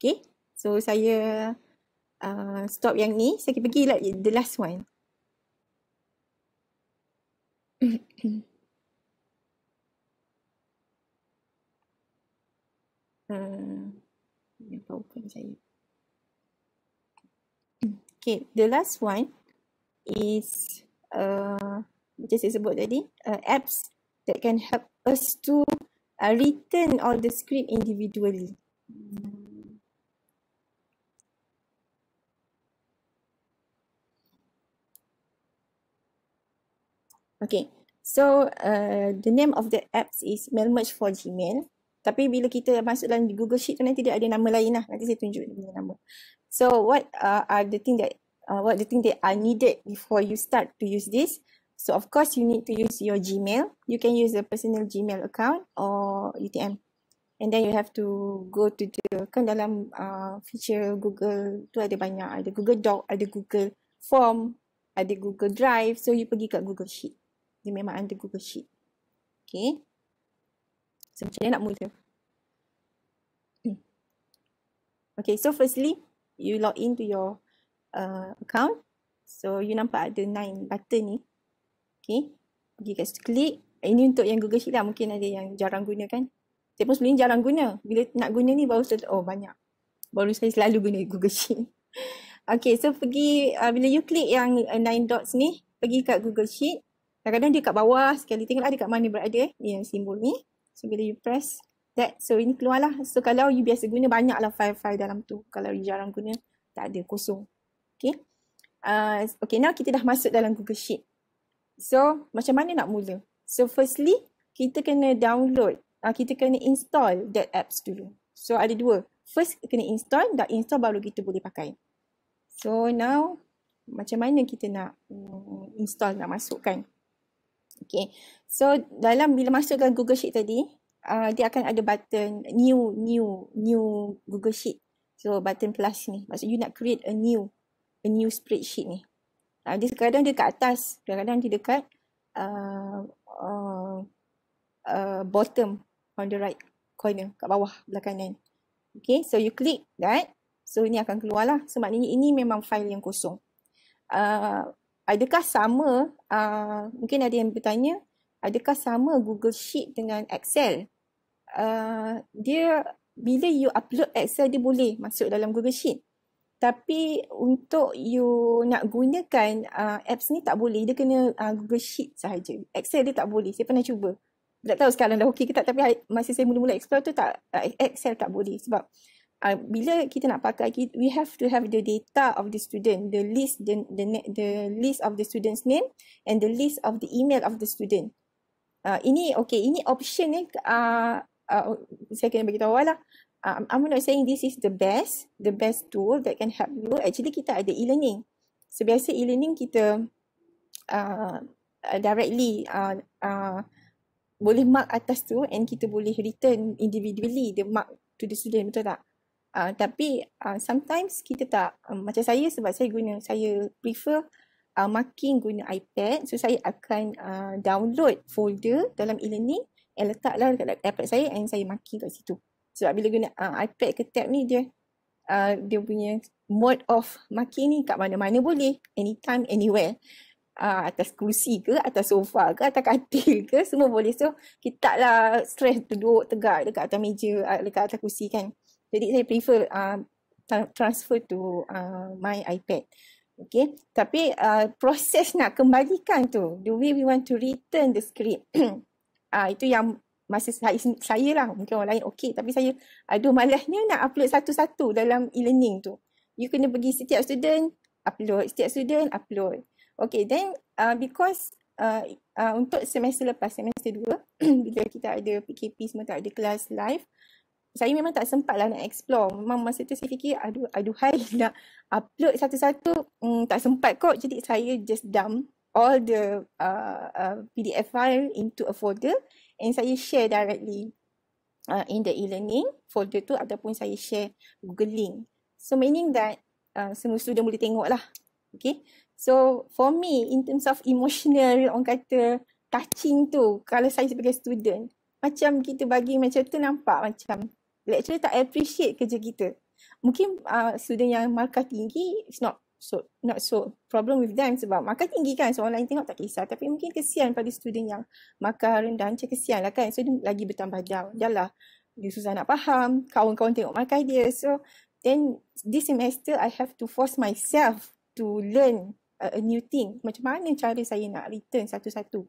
Okay. So saya uh, stop yang ni. Saya pergi lah the last one. Mm-hmm. *coughs* apa uh, open saya. Okay, the last one is uh, macam saya sebut tadi, uh, apps that can help us to uh, return all the script individually. Okay, so uh, the name of the apps is Melmerge for Gmail. Tapi bila kita masuk dalam Google Sheet tu nanti dia ada nama lain lah. Nanti saya tunjuk dia nama. So what uh, are the thing that uh, what the thing that are needed before you start to use this? So of course you need to use your Gmail. You can use a personal Gmail account or UTM. And then you have to go to the kan dalam uh, feature Google tu ada banyak ada Google Doc, ada Google Form, ada Google Drive. So you pergi kat Google Sheet. Dia memang ada Google Sheet. Okay. So macam mana nak mula? Hmm. Okay, so firstly, you log in to your uh, account. So, you nampak ada nine button ni. Okay, pergi kat situ, klik. Ini untuk yang Google Sheet lah, mungkin ada yang jarang guna kan. Saya pun sebenarnya jarang guna. Bila nak guna ni, baru saya, oh banyak. Baru saya selalu guna *laughs* Google Sheet. okay, so pergi, uh, bila you klik yang uh, nine dots ni, pergi kat Google Sheet. Kadang-kadang dia kat bawah sekali, tengoklah dia kat mana berada eh, yang simbol ni. So bila you press that, so ini keluar lah. So kalau you biasa guna banyak lah file-file dalam tu. Kalau you jarang guna, tak ada, kosong. Okay. Uh, okay, now kita dah masuk dalam Google Sheet. So macam mana nak mula? So firstly, kita kena download, uh, kita kena install that apps dulu. So ada dua. First kena install, dah install baru kita boleh pakai. So now, macam mana kita nak mm, install, nak masukkan. Okay. So dalam bila masukkan Google Sheet tadi, uh, dia akan ada button new, new, new Google Sheet. So button plus ni. Maksud you nak create a new, a new spreadsheet ni. Uh, dia sekarang dia dekat atas, kadang-kadang dia dekat uh, uh, uh, bottom on the right corner, kat bawah belakang kanan. Okay, so you click that. So ini akan keluar lah. So maknanya ini memang file yang kosong. Uh, adakah sama uh, mungkin ada yang bertanya adakah sama Google Sheet dengan Excel? Uh, dia bila you upload Excel dia boleh masuk dalam Google Sheet. Tapi untuk you nak gunakan uh, apps ni tak boleh. Dia kena uh, Google Sheet sahaja. Excel dia tak boleh. Saya pernah cuba. Tak tahu sekarang dah okey ke tak. Tapi masa saya mula-mula explore tu tak Excel tak boleh. Sebab uh, uh, bila kita nak pakai kita we have to have the data of the student the list the, the the list of the student's name and the list of the email of the student uh, ini okay ini option ni uh, uh, saya kena bagi tahu lah I'm not saying this is the best, the best tool that can help you. Actually, kita ada e-learning. Sebiasa so, e-learning kita uh, directly uh, uh, boleh mark atas tu and kita boleh return individually the mark to the student, betul tak? Uh, tapi uh, sometimes kita tak um, macam saya sebab saya guna saya prefer uh, marking guna iPad so saya akan uh, download folder dalam e-learning dan letaklah dekat iPad saya and saya marking kat situ sebab bila guna uh, iPad ke tab ni dia uh, dia punya mode of marking ni kat mana-mana boleh anytime anywhere uh, atas kursi ke atas sofa ke atas katil ke semua boleh so kita taklah stress duduk tegak dekat atas meja dekat atas kursi kan jadi saya prefer uh, transfer to uh, my iPad. Okay. Tapi uh, proses nak kembalikan tu, do way we want to return the script, *clears throat* uh, itu yang masa saya, saya lah, mungkin orang lain okay. Tapi saya, aduh malasnya nak upload satu-satu dalam e-learning tu. You kena pergi setiap student, upload. Setiap student, upload. Okay, then uh, because uh, uh, untuk semester lepas, semester 2, *clears throat* bila kita ada PKP semua tak ada kelas live, saya memang tak sempat lah nak explore. Memang masa tu saya fikir aduh, aduhai *laughs* nak upload satu-satu hmm, tak sempat kot. Jadi saya just dump all the uh, uh, PDF file into a folder and saya share directly uh, in the e-learning folder tu ataupun saya share Google link. So meaning that uh, semua student boleh tengok lah. Okay. So for me in terms of emotional orang kata touching tu kalau saya sebagai student macam kita bagi macam tu nampak macam Actually tak appreciate kerja kita. Mungkin uh, student yang markah tinggi, it's not so not so problem with them sebab markah tinggi kan so orang lain tengok tak kisah tapi mungkin kesian pada student yang markah rendah macam kesian lah kan so dia lagi bertambah jauh dah dia susah nak faham kawan-kawan tengok markah dia so then this semester I have to force myself to learn a, a new thing macam mana cara saya nak return satu-satu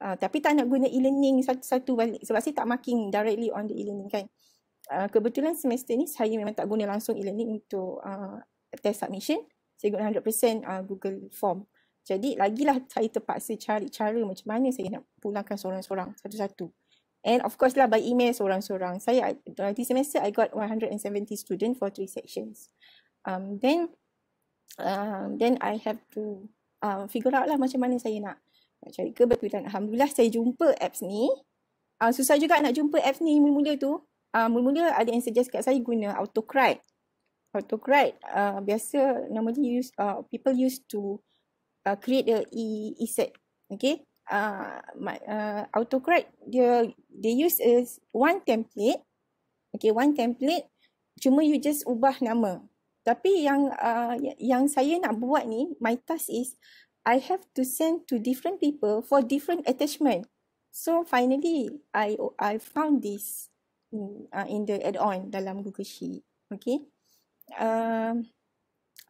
uh, tapi tak nak guna e-learning satu-satu balik sebab saya tak marking directly on the e-learning kan Ah, kebetulan semester ni saya memang tak guna langsung e-learning untuk uh, test submission. Saya guna 100% uh, ah, Google Form. Jadi lagilah saya terpaksa cari cara macam mana saya nak pulangkan seorang-seorang satu-satu. And of course lah by email seorang-seorang. Saya, di uh, semester I got 170 student for three sections. Um, then, um, then I have to uh, figure out lah macam mana saya nak, nak cari kebetulan. Alhamdulillah saya jumpa apps ni. Uh, susah juga nak jumpa apps ni mula-mula tu uh, mula-mula ada yang suggest kat saya guna autocrat. Autocrat uh, ah, biasa normally use, uh, people used to uh, create the e e-set. Okay. Uh, my, uh, autocrat dia they use is one template. Okay, one template. Cuma you just ubah nama. Tapi yang uh, yang saya nak buat ni, my task is I have to send to different people for different attachment. So finally, I I found this uh, in the add-on dalam Google Sheet. Okay. Um,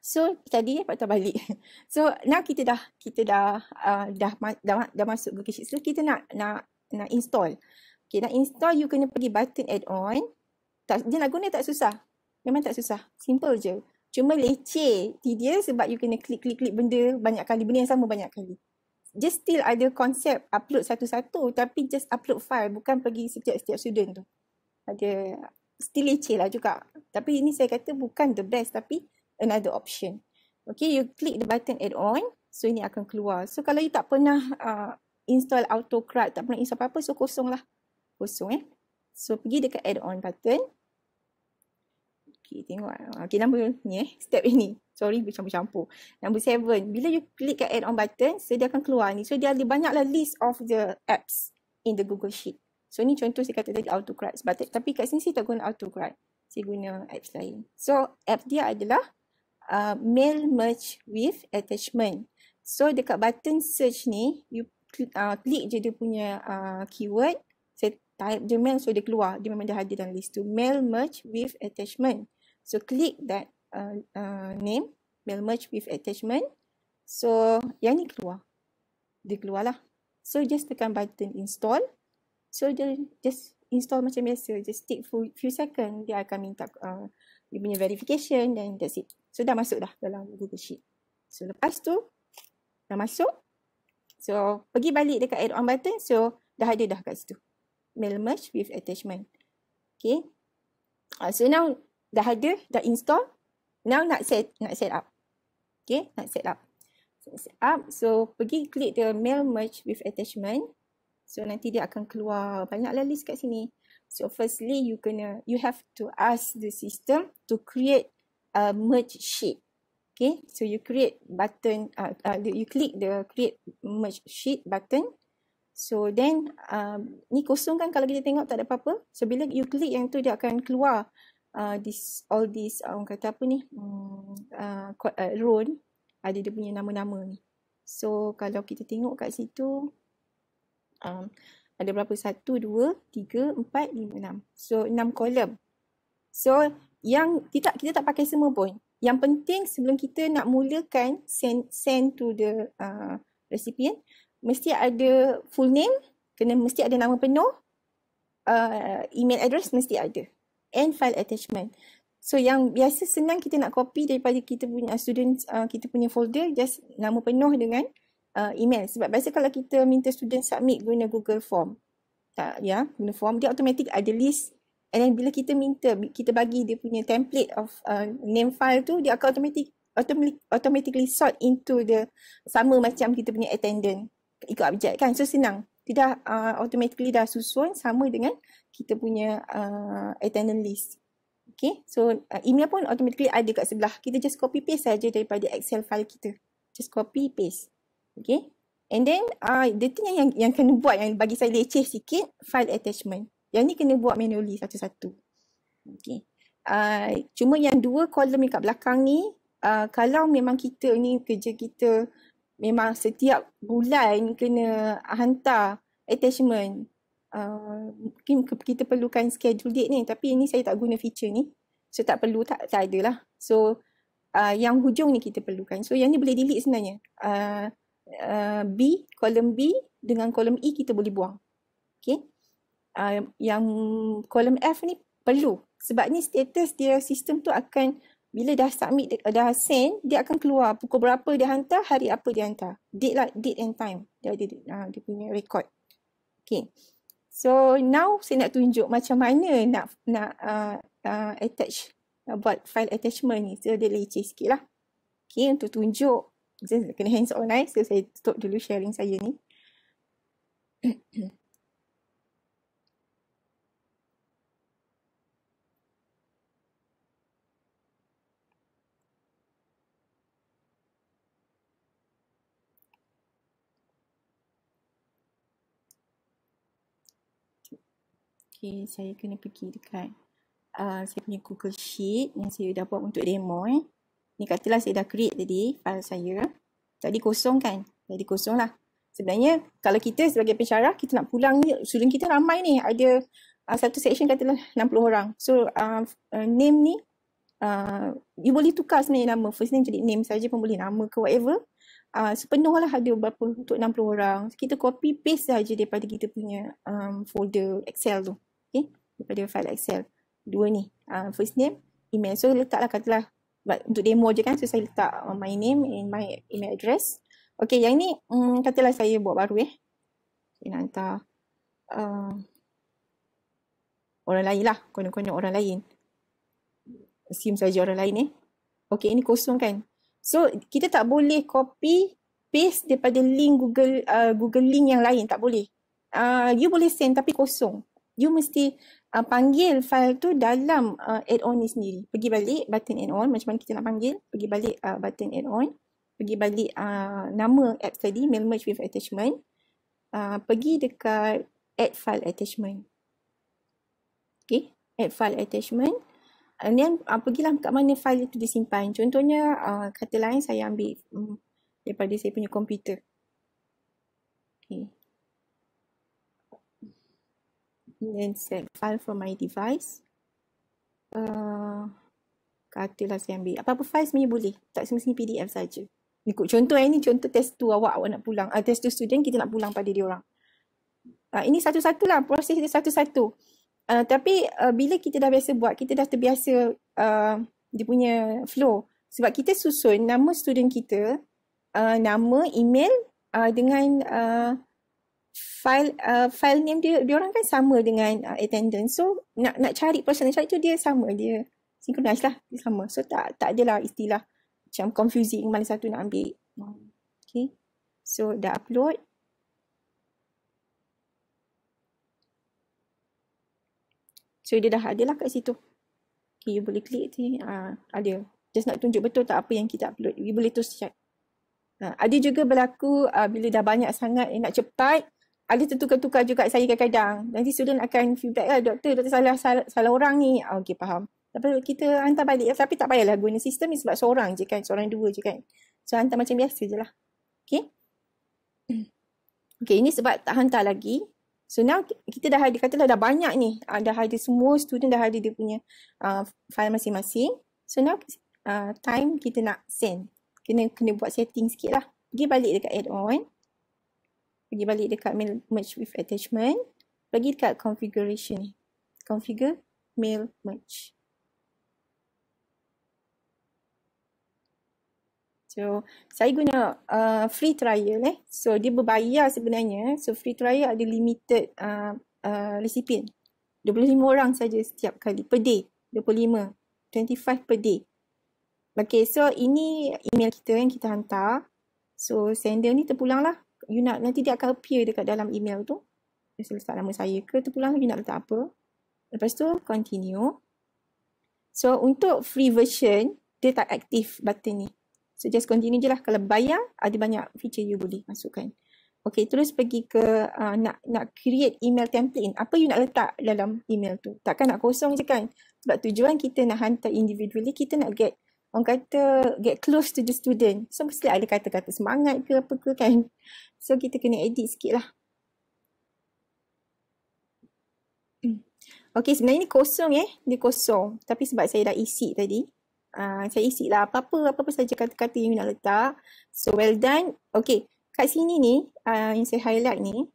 so tadi ya patah balik. *laughs* So now kita dah kita dah uh, dah, dah dah dah masuk Google Sheet. So kita nak nak nak install. Okay, nak install you kena pergi button add-on. Tak dia nak guna tak susah. Memang tak susah. Simple je. Cuma leceh dia sebab you kena klik klik klik benda banyak kali benda yang sama banyak kali. Just still ada konsep upload satu-satu tapi just upload file bukan pergi setiap-setiap student tu ada still leceh lah juga. Tapi ini saya kata bukan the best tapi another option. Okay, you click the button add on. So ini akan keluar. So kalau you tak pernah uh, install AutoCrad, tak pernah install apa-apa, so kosong lah. Kosong eh. So pergi dekat add on button. Okay, tengok. Okay, nombor ni eh. Step ini. Sorry, bercampur-campur. Nombor seven. Bila you click kat add on button, so dia akan keluar ni. So dia ada banyaklah list of the apps in the Google Sheet. So ni contoh saya kata tadi autocrat. Sebab tapi kat sini saya tak guna autocrat. Saya guna apps lain. So app dia adalah uh, mail merge with attachment. So dekat button search ni, you uh, click je dia punya uh, keyword. Saya type dia mail so dia keluar. Dia memang dah ada dalam list tu. Mail merge with attachment. So click that uh, uh, name. Mail merge with attachment. So yang ni keluar. Dia keluar lah. So just tekan button install. So dia just install macam biasa. Just take few, few second dia akan minta uh, dia punya verification then that's it. So dah masuk dah dalam Google Sheet. So lepas tu dah masuk. So pergi balik dekat add on button. So dah ada dah kat situ. Mail merge with attachment. Okay. Uh, so now dah ada, dah install. Now nak set nak set up. Okay, nak set up. So, set up. So pergi klik the mail merge with attachment. So nanti dia akan keluar banyaklah list kat sini. So firstly you gonna you have to ask the system to create a merge sheet. Okay, so you create button, uh, uh, you click the create merge sheet button. So then um, ni kosong kan kalau kita tengok tak ada apa-apa. So bila you click yang tu dia akan keluar uh, this all this uh, orang um, kata apa ni hmm, uh, uh, role ada dia punya nama-nama ni. So kalau kita tengok kat situ um, ada berapa? Satu, dua, tiga, empat, lima, enam. So, enam kolom. So, yang kita, kita tak pakai semua pun. Yang penting sebelum kita nak mulakan send, send to the uh, recipient, mesti ada full name, kena mesti ada nama penuh, uh, email address mesti ada and file attachment. So yang biasa senang kita nak copy daripada kita punya student, uh, kita punya folder, just nama penuh dengan uh, email sebab biasa kalau kita minta student submit guna Google Form tak ya yeah, guna form dia automatic ada list and then bila kita minta kita bagi dia punya template of uh, name file tu dia akan automatic automatically sort into the sama macam kita punya attendant ikut abjad kan so senang dia dah uh, automatically dah susun sama dengan kita punya uh, attendant list Okay, so uh, email pun automatically ada kat sebelah. Kita just copy paste saja daripada Excel file kita. Just copy paste. Okay. And then uh, the thing yang, yang, yang kena buat yang bagi saya leceh sikit, file attachment. Yang ni kena buat manually satu-satu. Okay. Uh, cuma yang dua kolom yang kat belakang ni, uh, kalau memang kita ni kerja kita memang setiap bulan kena hantar attachment. Uh, mungkin kita perlukan schedule date ni tapi ini saya tak guna feature ni. So tak perlu, tak, tak ada lah. So uh, yang hujung ni kita perlukan. So yang ni boleh delete sebenarnya. Uh, Uh, B, kolom B dengan kolom E kita boleh buang. Okay. Uh, yang kolom F ni perlu. Sebab ni status dia sistem tu akan bila dah submit, dah send, dia akan keluar pukul berapa dia hantar, hari apa dia hantar. Date lah, date and time. Dia ada dia, uh, dia punya record. Okay. So now saya nak tunjuk macam mana nak nak uh, uh, attach uh, buat file attachment ni. So dia leceh sikit lah. Okay, untuk tunjuk just kena hands on eh. So saya stop dulu sharing saya ni. Okay, saya kena pergi dekat uh, saya punya Google Sheet yang saya dah buat untuk demo eh ni katalah saya dah create tadi file saya. Tadi kosong kan? Jadi kosong lah. Sebenarnya kalau kita sebagai pensyarah, kita nak pulang ni, student kita ramai ni. Ada uh, satu section katalah 60 orang. So uh, name ni, uh, you boleh tukar sebenarnya nama. First name jadi name saja pun boleh. Nama ke whatever. Uh, sepenuh lah ada berapa untuk 60 orang. So, kita copy paste saja daripada kita punya um, folder Excel tu. Okay? Daripada file Excel. Dua ni. Uh, first name, email. So letaklah katalah but untuk demo je kan so saya letak uh, my name and my email address okay yang ni um, katalah saya buat baru eh saya nak hantar uh, orang lain lah konon-konon orang lain assume saja orang lain eh okay ini kosong kan so kita tak boleh copy paste daripada link Google uh, Google link yang lain tak boleh uh, you boleh send tapi kosong you mesti uh, panggil file tu dalam uh, add-on ni sendiri. Pergi balik button add-on macam mana kita nak panggil. Pergi balik uh, button add-on. Pergi balik uh, nama app tadi, mail merge with attachment. Uh, pergi dekat add file attachment. Okay, add file attachment. And then uh, pergilah kat mana file itu disimpan. Contohnya uh, kata lain saya ambil um, daripada saya punya komputer. Okay and then select file from my device. Uh, katalah saya ambil. Apa-apa file sebenarnya boleh. Tak semestinya PDF saja. Ikut contoh eh, ni contoh test tu awak, awak nak pulang. Uh, test tu student kita nak pulang pada dia orang. Uh, ini satu-satulah proses dia satu-satu. Uh, tapi uh, bila kita dah biasa buat, kita dah terbiasa uh, dia punya flow. Sebab kita susun nama student kita, uh, nama, email uh, dengan uh, file uh, file name dia dia orang kan sama dengan uh, attendance so nak nak cari person nak cari tu dia sama dia synchronize lah dia sama so tak tak adalah istilah macam confusing mana satu nak ambil okay so dah upload so dia dah ada lah kat situ okay you boleh klik tu uh, ada just nak tunjuk betul tak apa yang kita upload you boleh terus check uh, ah, ada juga berlaku uh, bila dah banyak sangat eh, nak cepat ada tertukar-tukar juga saya kadang-kadang. Nanti student akan feedback lah, doktor, doktor salah, salah, salah orang ni. Oh, ah, okay, faham. Tapi kita hantar balik. Tapi tak payahlah guna sistem ni sebab seorang je kan. Seorang dua je kan. So, hantar macam biasa je lah. Okay. Hmm. Okay, ini sebab tak hantar lagi. So, now kita dah ada, katalah dah banyak ni. Uh, dah ada semua student dah ada dia punya uh, file masing-masing. So, now uh, time kita nak send. Kena kena buat setting sikit lah. Pergi balik dekat add-on pergi balik dekat mail merge with attachment pergi dekat configuration configure mail merge So, saya guna uh, free trial eh. So, dia berbayar sebenarnya. So, free trial ada limited uh, uh, recipient. 25 orang saja setiap kali. Per day. 25. 25 per day. Okay, so ini email kita yang kita hantar. So, sender ni terpulang lah you nak nanti dia akan appear dekat dalam email tu. Saya letak nama saya ke tu pulang. you nak letak apa. Lepas tu continue. So untuk free version dia tak aktif button ni. So just continue je lah. Kalau bayar ada banyak feature you boleh masukkan. Okay terus pergi ke uh, nak nak create email template. Apa you nak letak dalam email tu. Takkan nak kosong je kan. Sebab tujuan kita nak hantar individually kita nak get orang kata get close to the student. So mesti ada kata-kata semangat ke apa ke kan. So kita kena edit sikit lah. Hmm. Okay sebenarnya ni kosong eh. Ni kosong. Tapi sebab saya dah isi tadi. Uh, saya isi lah apa-apa, apa-apa saja kata-kata yang nak letak. So well done. Okay kat sini ni uh, yang saya highlight ni.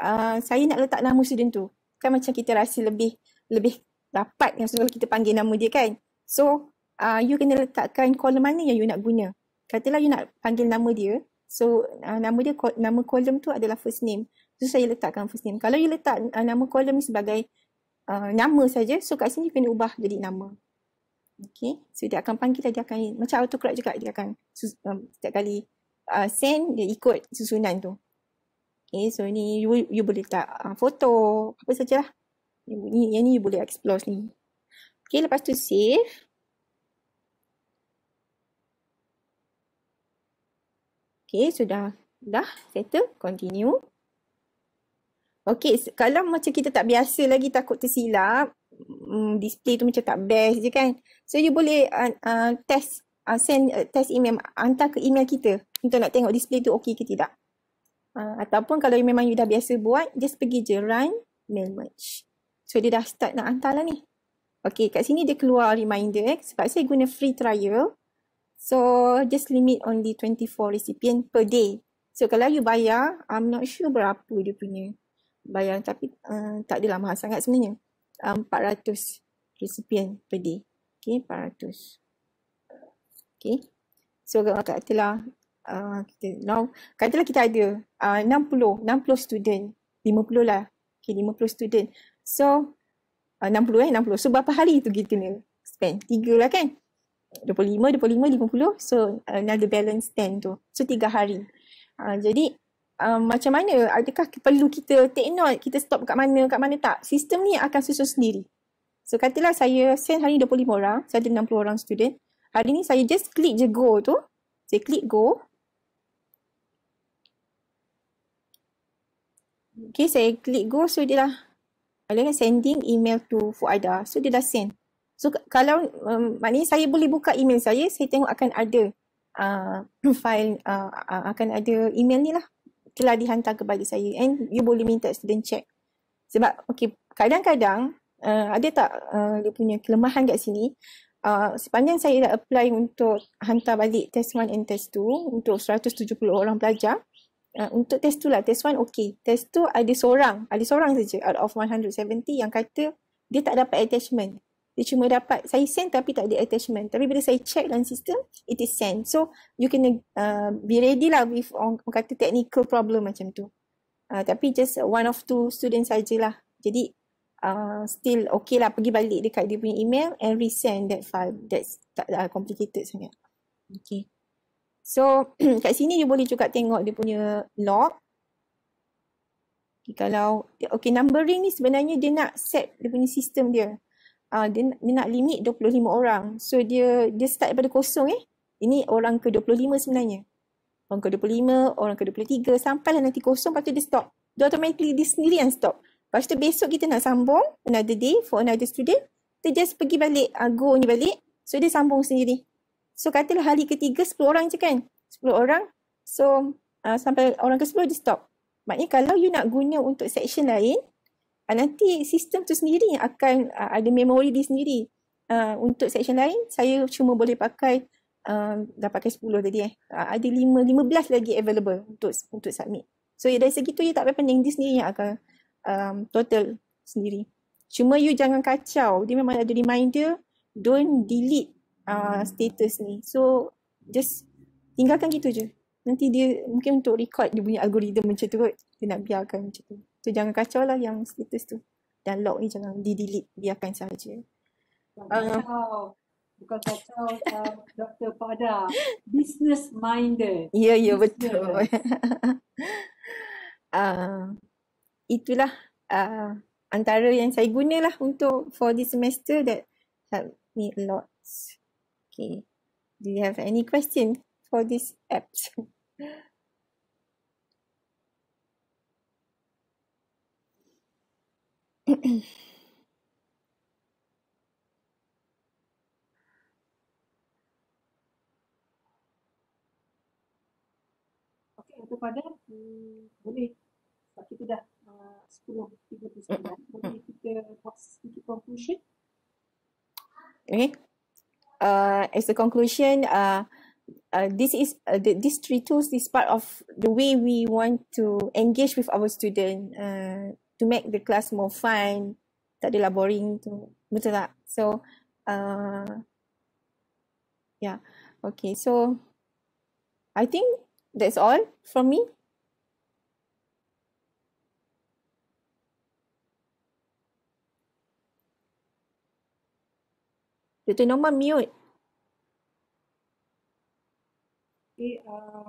Uh, saya nak letak nama student tu. Kan macam kita rasa lebih lebih rapat yang selalu kita panggil nama dia kan. So uh, you kena letakkan kolom mana yang you nak guna. Katalah you nak panggil nama dia. So uh, nama dia nama kolom tu adalah first name. So saya letakkan first name. Kalau you letak uh, nama kolom sebagai uh, nama saja, so kat sini you kena ubah jadi nama. Okay, so dia akan panggil dia akan macam auto autocorrect juga dia akan um, setiap kali uh, send dia ikut susunan tu. Okay, so ni you, you boleh letak uh, foto, apa sajalah. Ni, yang ni you boleh explore ni. Okay, lepas tu save. Okay, sudah dah settle, continue. Okay, kalau macam kita tak biasa lagi takut tersilap, um, display tu macam tak best je kan. So you boleh uh, uh, test uh, send uh, test email hantar ke email kita untuk nak tengok display tu okey ke tidak. Uh, ataupun kalau you memang you dah biasa buat, just pergi je run mail merge. So dia dah start nak hantar lah ni. Okay, kat sini dia keluar reminder eh sebab saya guna free trial. So, just limit only 24 recipient per day. So, kalau you bayar, I'm not sure berapa dia punya bayar. Tapi, uh, tak adalah mahal sangat sebenarnya. Um, 400 recipient per day. Okay, 400. Okay. So, katalah, uh, kita, now, katalah kita ada uh, 60, 60 student. 50 lah. Okay, 50 student. So, uh, 60 eh, 60. So, berapa hari tu kita kena spend? 3 lah kan? 25, 25, 50. So uh, another balance 10 tu. So tiga hari. Uh, jadi um, macam mana adakah perlu kita take note, kita stop kat mana, kat mana tak. Sistem ni akan susun sendiri. So katalah saya send hari 25 orang, saya ada 60 orang student. Hari ni saya just klik je go tu. Saya klik go. Okay, saya klik go so dia dah kan sending email to Fuada. So dia dah send. So kalau um, maknanya saya boleh buka email saya, saya tengok akan ada uh, *clears throat* file, uh, uh, akan ada email ni lah telah dihantar kepada saya and you boleh minta student check. Sebab okay, kadang-kadang uh, ada tak uh, dia punya kelemahan kat sini, uh, sepanjang saya dah apply untuk hantar balik test 1 and test 2 untuk 170 orang pelajar, Uh, untuk test tu lah, test one okay. Test tu ada seorang, ada seorang saja out of 170 yang kata dia tak dapat attachment dia cuma dapat saya send tapi tak ada attachment tapi bila saya check dalam sistem it is send so you can uh, be ready lah with orang, orang kata technical problem macam tu uh, tapi just one of two students sajalah jadi uh, still okay lah pergi balik dekat dia punya email and resend that file that's tak uh, complicated sangat okay so *clears throat* kat sini you boleh juga tengok dia punya log kalau okay numbering ni sebenarnya dia nak set dia punya sistem dia uh, dia, dia nak limit 25 orang. So dia dia start daripada kosong eh. Ini orang ke-25 sebenarnya. Orang ke-25, orang ke-23 sampailah nanti kosong lepas tu dia stop. Dia automatically dia sendiri yang stop. Lepas tu besok kita nak sambung another day for another student. Kita just pergi balik, uh, go ni balik. So dia sambung sendiri. So katalah hari ketiga 10 orang je kan. 10 orang. So uh, sampai orang ke-10 dia stop. Maknanya kalau you nak guna untuk section lain, Ah, nanti sistem tu sendiri akan uh, ada memori dia sendiri uh, untuk section lain saya cuma boleh pakai uh, dah pakai 10 tadi eh uh, ada 5 15 lagi available untuk untuk submit so ya, dari segitu tu tak payah pening dia sendiri yang akan um, total sendiri cuma you jangan kacau dia memang ada reminder don't delete uh, status ni so just tinggalkan gitu je nanti dia mungkin untuk record dia punya algoritma macam tu kot dia nak biarkan macam tu tu jangan kacau lah yang status tu dan log ni jangan di delete biarkan saja. Um, kacau. Bukan kacau uh, Dr. Pada. Business minded. Ya, yeah, ya yeah, betul. uh, *laughs* itulah uh, antara yang saya lah untuk for this semester that help me a lot. Okay. Do you have any question for this app? *laughs* Okey, untuk pada hmm, boleh sebab kita dah uh, 10.39 boleh kita buat sedikit conclusion. Okay. Uh, eh, as a conclusion, uh, uh, this is uh, the, this three tools is part of the way we want to engage with our student uh, to make the class more fun tak adalah boring tu betul tak so uh, yeah okay so I think that's all from me Dr. Norma mute. Okay, uh,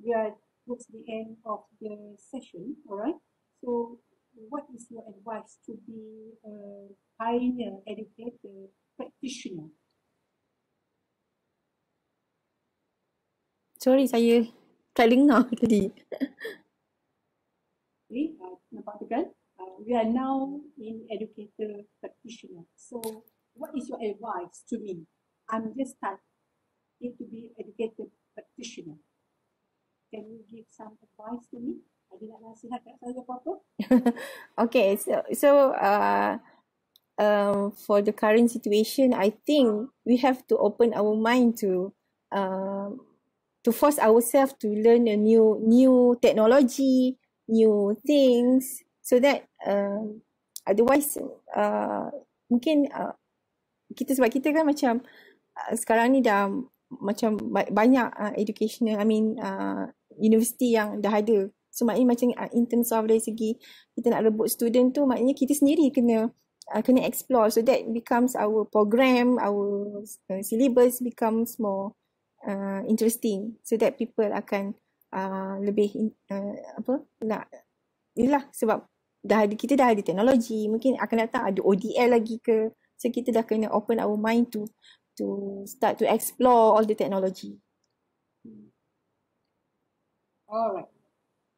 we are towards the end of the session, all right? So what is your advice to be a higher educated practitioner? Sorry, saya tak dengar *laughs* tadi. okay, uh, nampak tu kan? Uh, we are now in educator practitioner. So, what is your advice to me? I'm just starting to be educator practitioner. Can you give some advice to me? *laughs* okay, so so uh, um, for the current situation, I think we have to open our mind to um, to force ourselves to learn a new new technology, new things, so that um, otherwise uh, mungkin uh, kita sebab kita kan macam uh, sekarang ni dah macam banyak uh, educational, I mean uh, university yang dah ada So maknanya macam uh, in terms of dari segi kita nak rebut student tu maknanya kita sendiri kena uh, kena explore. So that becomes our program, our uh, syllabus becomes more uh, interesting. So that people akan uh, lebih uh, apa nak yalah sebab dah ada kita dah ada teknologi mungkin akan datang ada ODL lagi ke so kita dah kena open our mind to to start to explore all the technology alright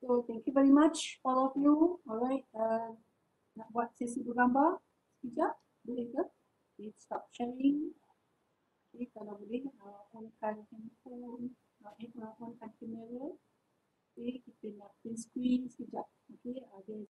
So thank you very much, all of you. All right. Uh, what sesi bergambar? Sekejap. Boleh ke? Please stop sharing. Okay, kalau boleh, uh, onkan handphone. Uh, eh, onkan kamera. Okay, kita nak print screen sekejap. Okay, ada.